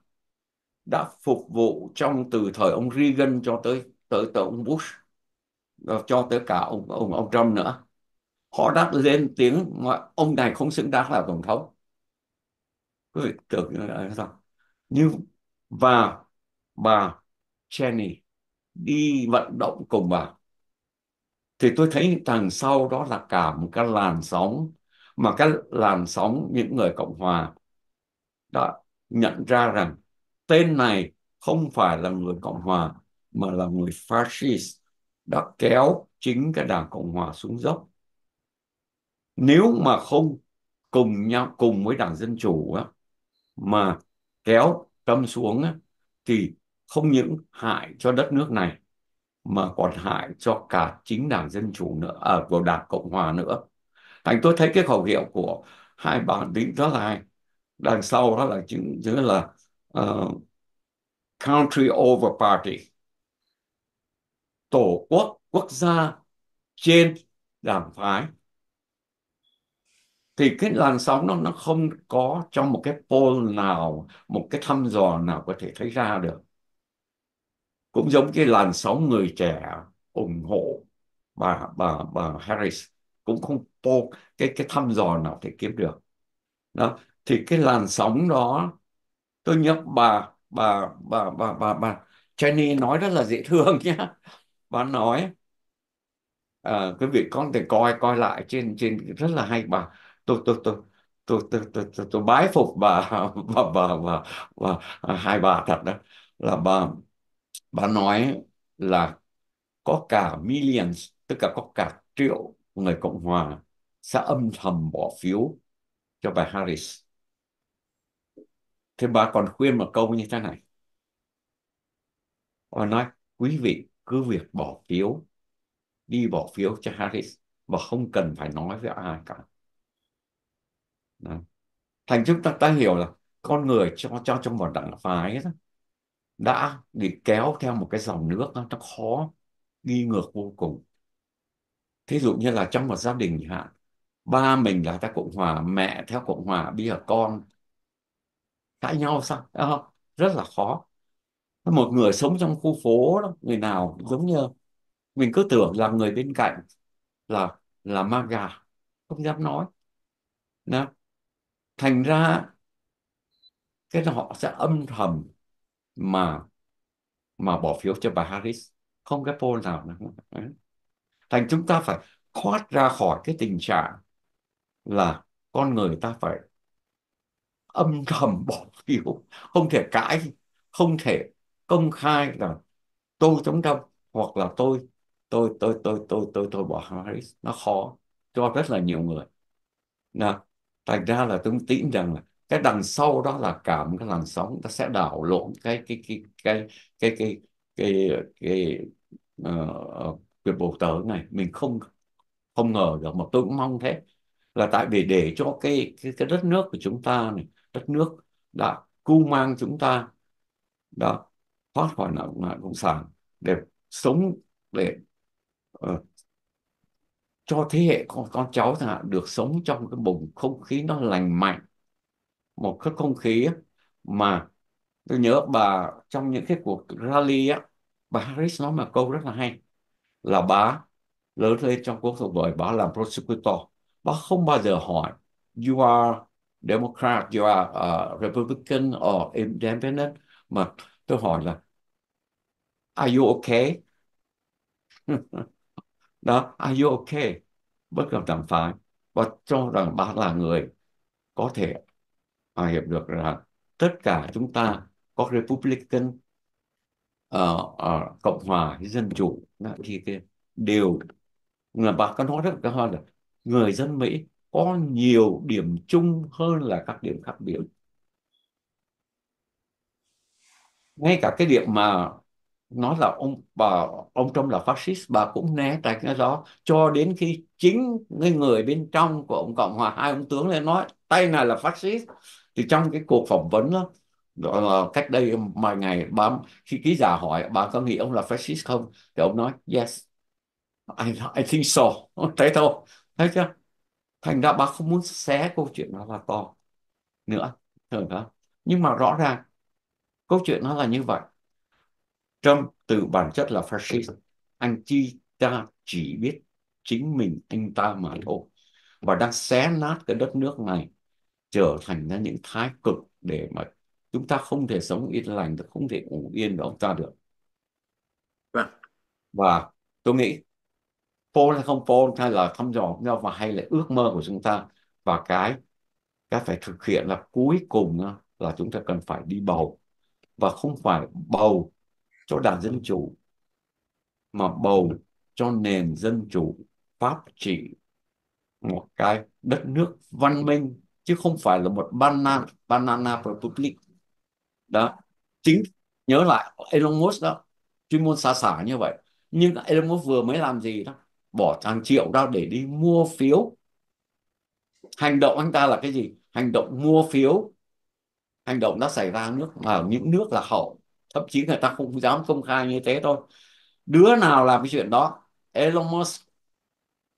đã phục vụ trong từ thời ông Reagan cho tới tới, tới ông Bush ờ, cho tới cả ông ông ông Trump nữa họ đã lên tiếng mà ông này không xứng đáng là tổng thống quý vị tưởng như là rằng Như và bà Jenny đi vận động cùng bà thì tôi thấy đằng sau đó là cả một cái làn sóng mà cái làn sóng những người cộng hòa đã nhận ra rằng tên này không phải là người cộng hòa mà là người fascist đã kéo chính cái đảng cộng hòa xuống dốc nếu mà không cùng nhau cùng với đảng dân chủ á, mà kéo Trump xuống á, thì không những hại cho đất nước này mà còn hại cho cả chính đảng dân chủ nữa ở à, của đảng cộng hòa nữa thành tôi thấy cái khẩu hiệu của hai bản lĩnh đó là hay. đằng sau đó là chữ chữ là uh, country over party tổ quốc quốc gia trên đảng phái thì cái làn sóng nó nó không có trong một cái poll nào một cái thăm dò nào có thể thấy ra được cũng giống cái làn sóng người trẻ ủng hộ bà bà bà Harris cũng không poll cái cái thăm dò nào thể kiếm được đó thì cái làn sóng đó tôi nhớ bà bà bà bà bà bà Jenny nói rất là dễ thương nhá bà nói à, quý vị con thể coi coi lại trên trên rất là hay bà tôi tôi tôi tôi tôi tôi, tôi, tôi bái phục bà bà bà bà, bà à, hai bà thật đó là bà bà nói là có cả millions tức là có cả triệu người cộng hòa sẽ âm thầm bỏ phiếu cho bà Harris thế bà còn khuyên một câu như thế này bà nói quý vị cứ việc bỏ phiếu đi bỏ phiếu cho Harris và không cần phải nói với ai cả đó. thành chúng ta ta hiểu là con người cho cho trong một đảng phái đó, đã bị kéo theo một cái dòng nước đó, nó khó đi ngược vô cùng thí dụ như là trong một gia đình hạn ba mình là theo cộng hòa mẹ theo cộng hòa bây giờ con cãi nhau sao không? rất là khó một người sống trong khu phố đó, người nào giống như mình cứ tưởng là người bên cạnh là là ma gà không dám nói đó thành ra cái họ sẽ âm thầm mà mà bỏ phiếu cho bà Harris không cái poll nào nữa thành chúng ta phải thoát ra khỏi cái tình trạng là con người ta phải âm thầm bỏ phiếu không thể cãi không thể công khai là tôi chống đông hoặc là tôi tôi tôi tôi tôi tôi tôi bỏ Harris nó khó cho rất là nhiều người nào thành ra là tôi tin rằng là cái đằng sau đó là cả một cái làn sóng ta sẽ đảo lộn cái cái cái cái cái cái cái, cái, ờ, ờ, cái quyền bầu tớ này mình không không ngờ được mà tôi cũng mong thế là tại vì để cho cái cái, cái đất nước của chúng ta này đất nước đã cu mang chúng ta đã thoát khỏi nạn nạn cộng sản để sống để uh, cho thế hệ con, con cháu là được sống trong cái bầu không khí nó lành mạnh một cái không khí mà tôi nhớ bà trong những cái cuộc rally á bà Harris nói một câu rất là hay là bà lớn lên trong cuộc cuộc đời bà làm prosecutor bà không bao giờ hỏi you are Democrat you are uh, Republican or Independent mà tôi hỏi là are you okay đó are you okay bất ngờ đàm phán và cho rằng bà là người có thể hòa hiệp được là tất cả chúng ta có republican uh, uh, cộng hòa dân chủ thì cái điều là bà có nói rất là là người dân mỹ có nhiều điểm chung hơn là các điểm khác biệt ngay cả cái điểm mà nói là ông bà ông Trump là phát xít bà cũng né tránh cái đó cho đến khi chính cái người bên trong của ông Cộng hòa hai ông tướng lên nói tay này là phát xít thì trong cái cuộc phỏng vấn đó, đó là cách đây vài ngày bà khi ký giả hỏi bà có nghĩ ông là phát xít không thì ông nói yes I, I think so thế thôi thấy chưa thành ra bà không muốn xé câu chuyện đó là to nữa thường đó nhưng mà rõ ràng câu chuyện nó là như vậy Trump từ bản chất là fascist. Anh chi ta chỉ biết chính mình anh ta mà thôi. Và đang xé nát cái đất nước này trở thành ra những thái cực để mà chúng ta không thể sống yên lành, không thể ngủ yên được ông ta được. Vâng. Và tôi nghĩ Paul hay không Paul hay là thăm dò nhau và hay là ước mơ của chúng ta và cái cái phải thực hiện là cuối cùng là chúng ta cần phải đi bầu và không phải bầu cho đảng Dân Chủ mà bầu cho nền dân chủ pháp trị một cái đất nước văn minh chứ không phải là một banana banana republic đó chính nhớ lại Elon Musk đó chuyên môn xa xả như vậy nhưng Elon Musk vừa mới làm gì đó bỏ hàng triệu ra để đi mua phiếu hành động anh ta là cái gì hành động mua phiếu hành động đã xảy ra nước ở những nước là hậu thậm chí người ta không dám công khai như thế thôi đứa nào làm cái chuyện đó Elon Musk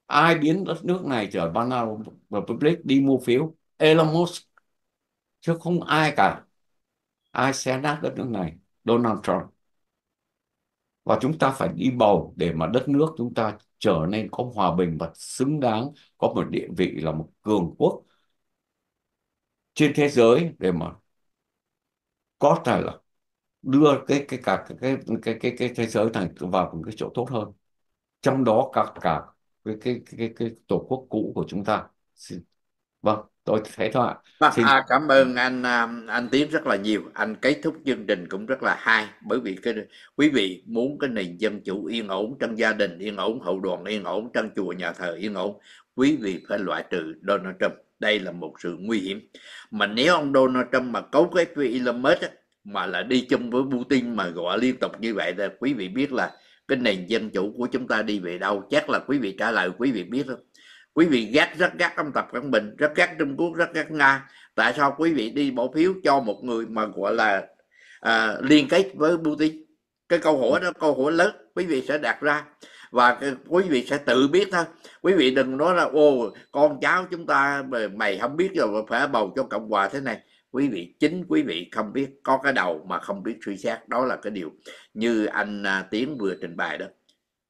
ai biến đất nước này trở Banana Republic đi mua phiếu Elon Musk chứ không ai cả ai xé nát đất nước này Donald Trump và chúng ta phải đi bầu để mà đất nước chúng ta trở nên có hòa bình và xứng đáng có một địa vị là một cường quốc trên thế giới để mà có tài là đưa cái cái cả cái cái cái cái, cái thế giới này vào một cái chỗ tốt hơn trong đó cả cả cái cái cái, cái tổ quốc cũ của chúng ta vâng tôi thấy thôi ạ vâng, Xin... à, cảm ơn anh à, anh tiến rất là nhiều anh kết thúc chương trình cũng rất là hay bởi vì cái quý vị muốn cái nền dân chủ yên ổn trong gia đình yên ổn hậu đoàn yên ổn trong chùa nhà thờ yên ổn quý vị phải loại trừ Donald Trump đây là một sự nguy hiểm mà nếu ông Donald Trump mà cấu kết với Elon Musk mà là đi chung với Putin mà gọi liên tục như vậy thì quý vị biết là cái nền dân chủ của chúng ta đi về đâu chắc là quý vị trả lời quý vị biết không quý vị ghét rất ghét ông Tập Cận Bình rất ghét Trung Quốc rất ghét Nga tại sao quý vị đi bỏ phiếu cho một người mà gọi là à, liên kết với Putin cái câu hỏi đó câu hỏi lớn quý vị sẽ đặt ra và quý vị sẽ tự biết thôi quý vị đừng nói là ô con cháu chúng ta mày không biết rồi phải bầu cho cộng hòa thế này quý vị chính quý vị không biết có cái đầu mà không biết suy xét đó là cái điều như anh à, tiến vừa trình bày đó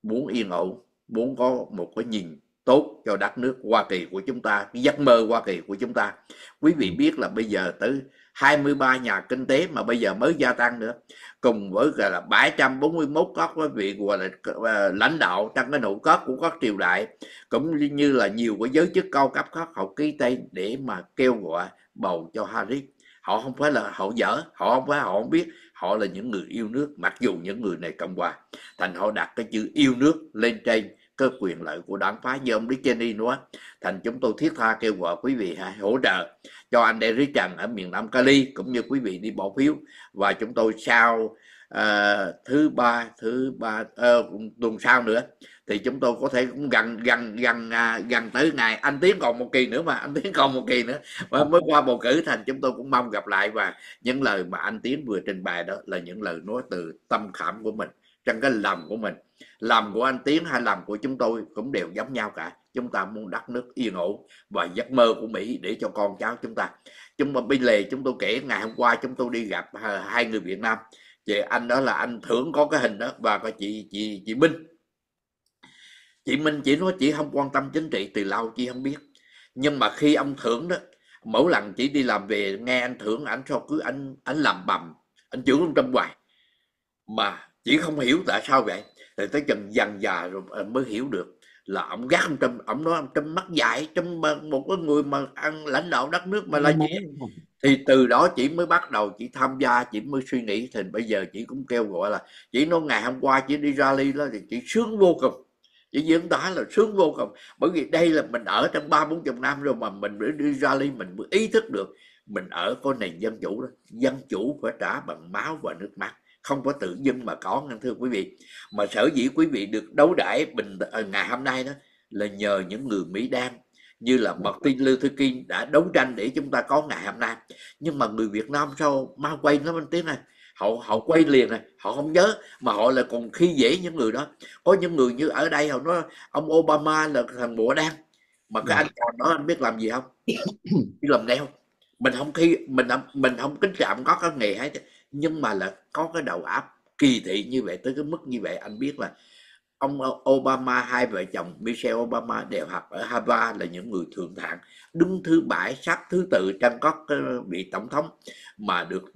muốn yên ổn muốn có một cái nhìn tốt cho đất nước Hoa Kỳ của chúng ta, giấc mơ Hoa Kỳ của chúng ta. Quý vị ừ. biết là bây giờ tới 23 nhà kinh tế mà bây giờ mới gia tăng nữa. Cùng với gọi là 741 các quý vị gọi là à, lãnh đạo trong cái nội các của các triều đại cũng như là nhiều cái giới chức cao cấp khác họ ký tên để mà kêu gọi bầu cho Harry, họ không phải là họ dở họ không phải họ không biết họ là những người yêu nước mặc dù những người này cầm hòa thành họ đặt cái chữ yêu nước lên trên cơ quyền lợi của đảng phái như ông Lý Cheney nữa thành chúng tôi thiết tha kêu gọi quý vị hãy hỗ trợ cho anh Derry Trần ở miền Nam Cali cũng như quý vị đi bỏ phiếu và chúng tôi sau à, thứ ba thứ ba à, tuần sau nữa thì chúng tôi có thể cũng gần gần gần à, gần tới ngày anh tiến còn một kỳ nữa mà anh tiến còn một kỳ nữa và mới qua bầu cử thành chúng tôi cũng mong gặp lại và những lời mà anh tiến vừa trình bày đó là những lời nói từ tâm khảm của mình trong cái lòng của mình lòng của anh tiến hay lòng của chúng tôi cũng đều giống nhau cả chúng ta muốn đất nước yên ổn và giấc mơ của mỹ để cho con cháu chúng ta chúng mà bên lề chúng tôi kể ngày hôm qua chúng tôi đi gặp ờ, hai người việt nam về anh đó là anh thưởng có cái hình đó và có chị chị chị Minh chị Minh chỉ nói chị không quan tâm chính trị từ lâu chị không biết nhưng mà khi ông thưởng đó mỗi lần chị đi làm về nghe anh thưởng ảnh cho cứ anh anh làm bầm anh chửi ông trong hoài mà chị không hiểu tại sao vậy thì tới dần dần già rồi ờ, mới hiểu được là ông gác ông trâm ông nói ông trâm mắc dạy trong một cái người mà ăn lãnh đạo đất nước mà là gì thì từ đó chị mới bắt đầu chị tham gia chị mới suy nghĩ thì bây giờ chị cũng kêu gọi là chị nói ngày hôm qua chị đi rally đó thì chị sướng vô cùng chị diễn tả là sướng vô cùng bởi vì đây là mình ở trong ba bốn chục năm rồi mà mình mới đi rally mình mới ý thức được mình ở có nền dân chủ đó dân chủ phải trả bằng máu và nước mắt không có tự dưng mà có nên thưa quý vị mà sở dĩ quý vị được đấu đãi bình à, ngày hôm nay đó là nhờ những người mỹ đang như là Martin Luther King đã đấu tranh để chúng ta có ngày hôm nay nhưng mà người Việt Nam sau mau quay nó bên tiếng này họ họ quay liền này họ không nhớ mà họ lại còn khi dễ những người đó có những người như ở đây họ nói ông Obama là thằng bộ đen mà cái dạ. anh chàng đó anh biết làm gì không đi làm đeo mình không khi mình mình không kính trọng có cái nghề hết nhưng mà là có cái đầu áp kỳ thị như vậy tới cái mức như vậy anh biết là ông Obama hai vợ chồng Michelle Obama đều học ở Harvard là những người thượng hạng đứng thứ bảy sắp thứ tự trong các ờ, vị tổng thống mà được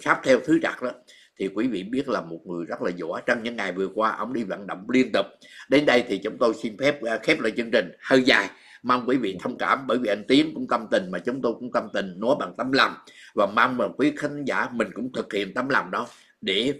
sắp theo thứ đặc đó thì quý vị biết là một người rất là giỏi trong những ngày vừa qua ông đi vận động liên tục đến đây thì chúng tôi xin phép ờ, khép lại chương trình hơi dài mong quý vị thông cảm bởi vì anh tiến cũng tâm tình mà chúng tôi cũng tâm tình nói bằng tấm lòng và mong mà quý khán giả mình cũng thực hiện tấm lòng đó để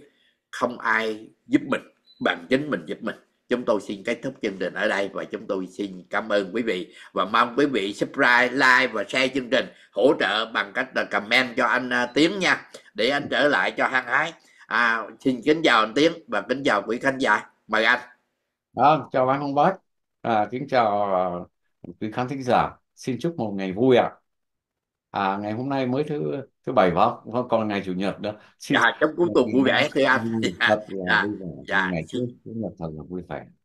không ai giúp mình bằng chính mình giúp mình chúng tôi xin kết thúc chương trình ở đây và chúng tôi xin cảm ơn quý vị và mong quý vị subscribe like và share chương trình hỗ trợ bằng cách là comment cho anh à, tiến nha để anh trở lại cho hăng hái à, xin kính chào anh tiến và kính chào quý khán giả mời anh à, chào anh hồng bách à, kính chào à, quý khán thính giả xin chúc một ngày vui ạ à. à, ngày hôm nay mới thứ thứ bảy phải không, còn ngày chủ nhật đó xin dạ trong cuối tuần vui vẻ thì anh dạ thật là dạ vui dạ ngày trước chủ nhật thật là vui vẻ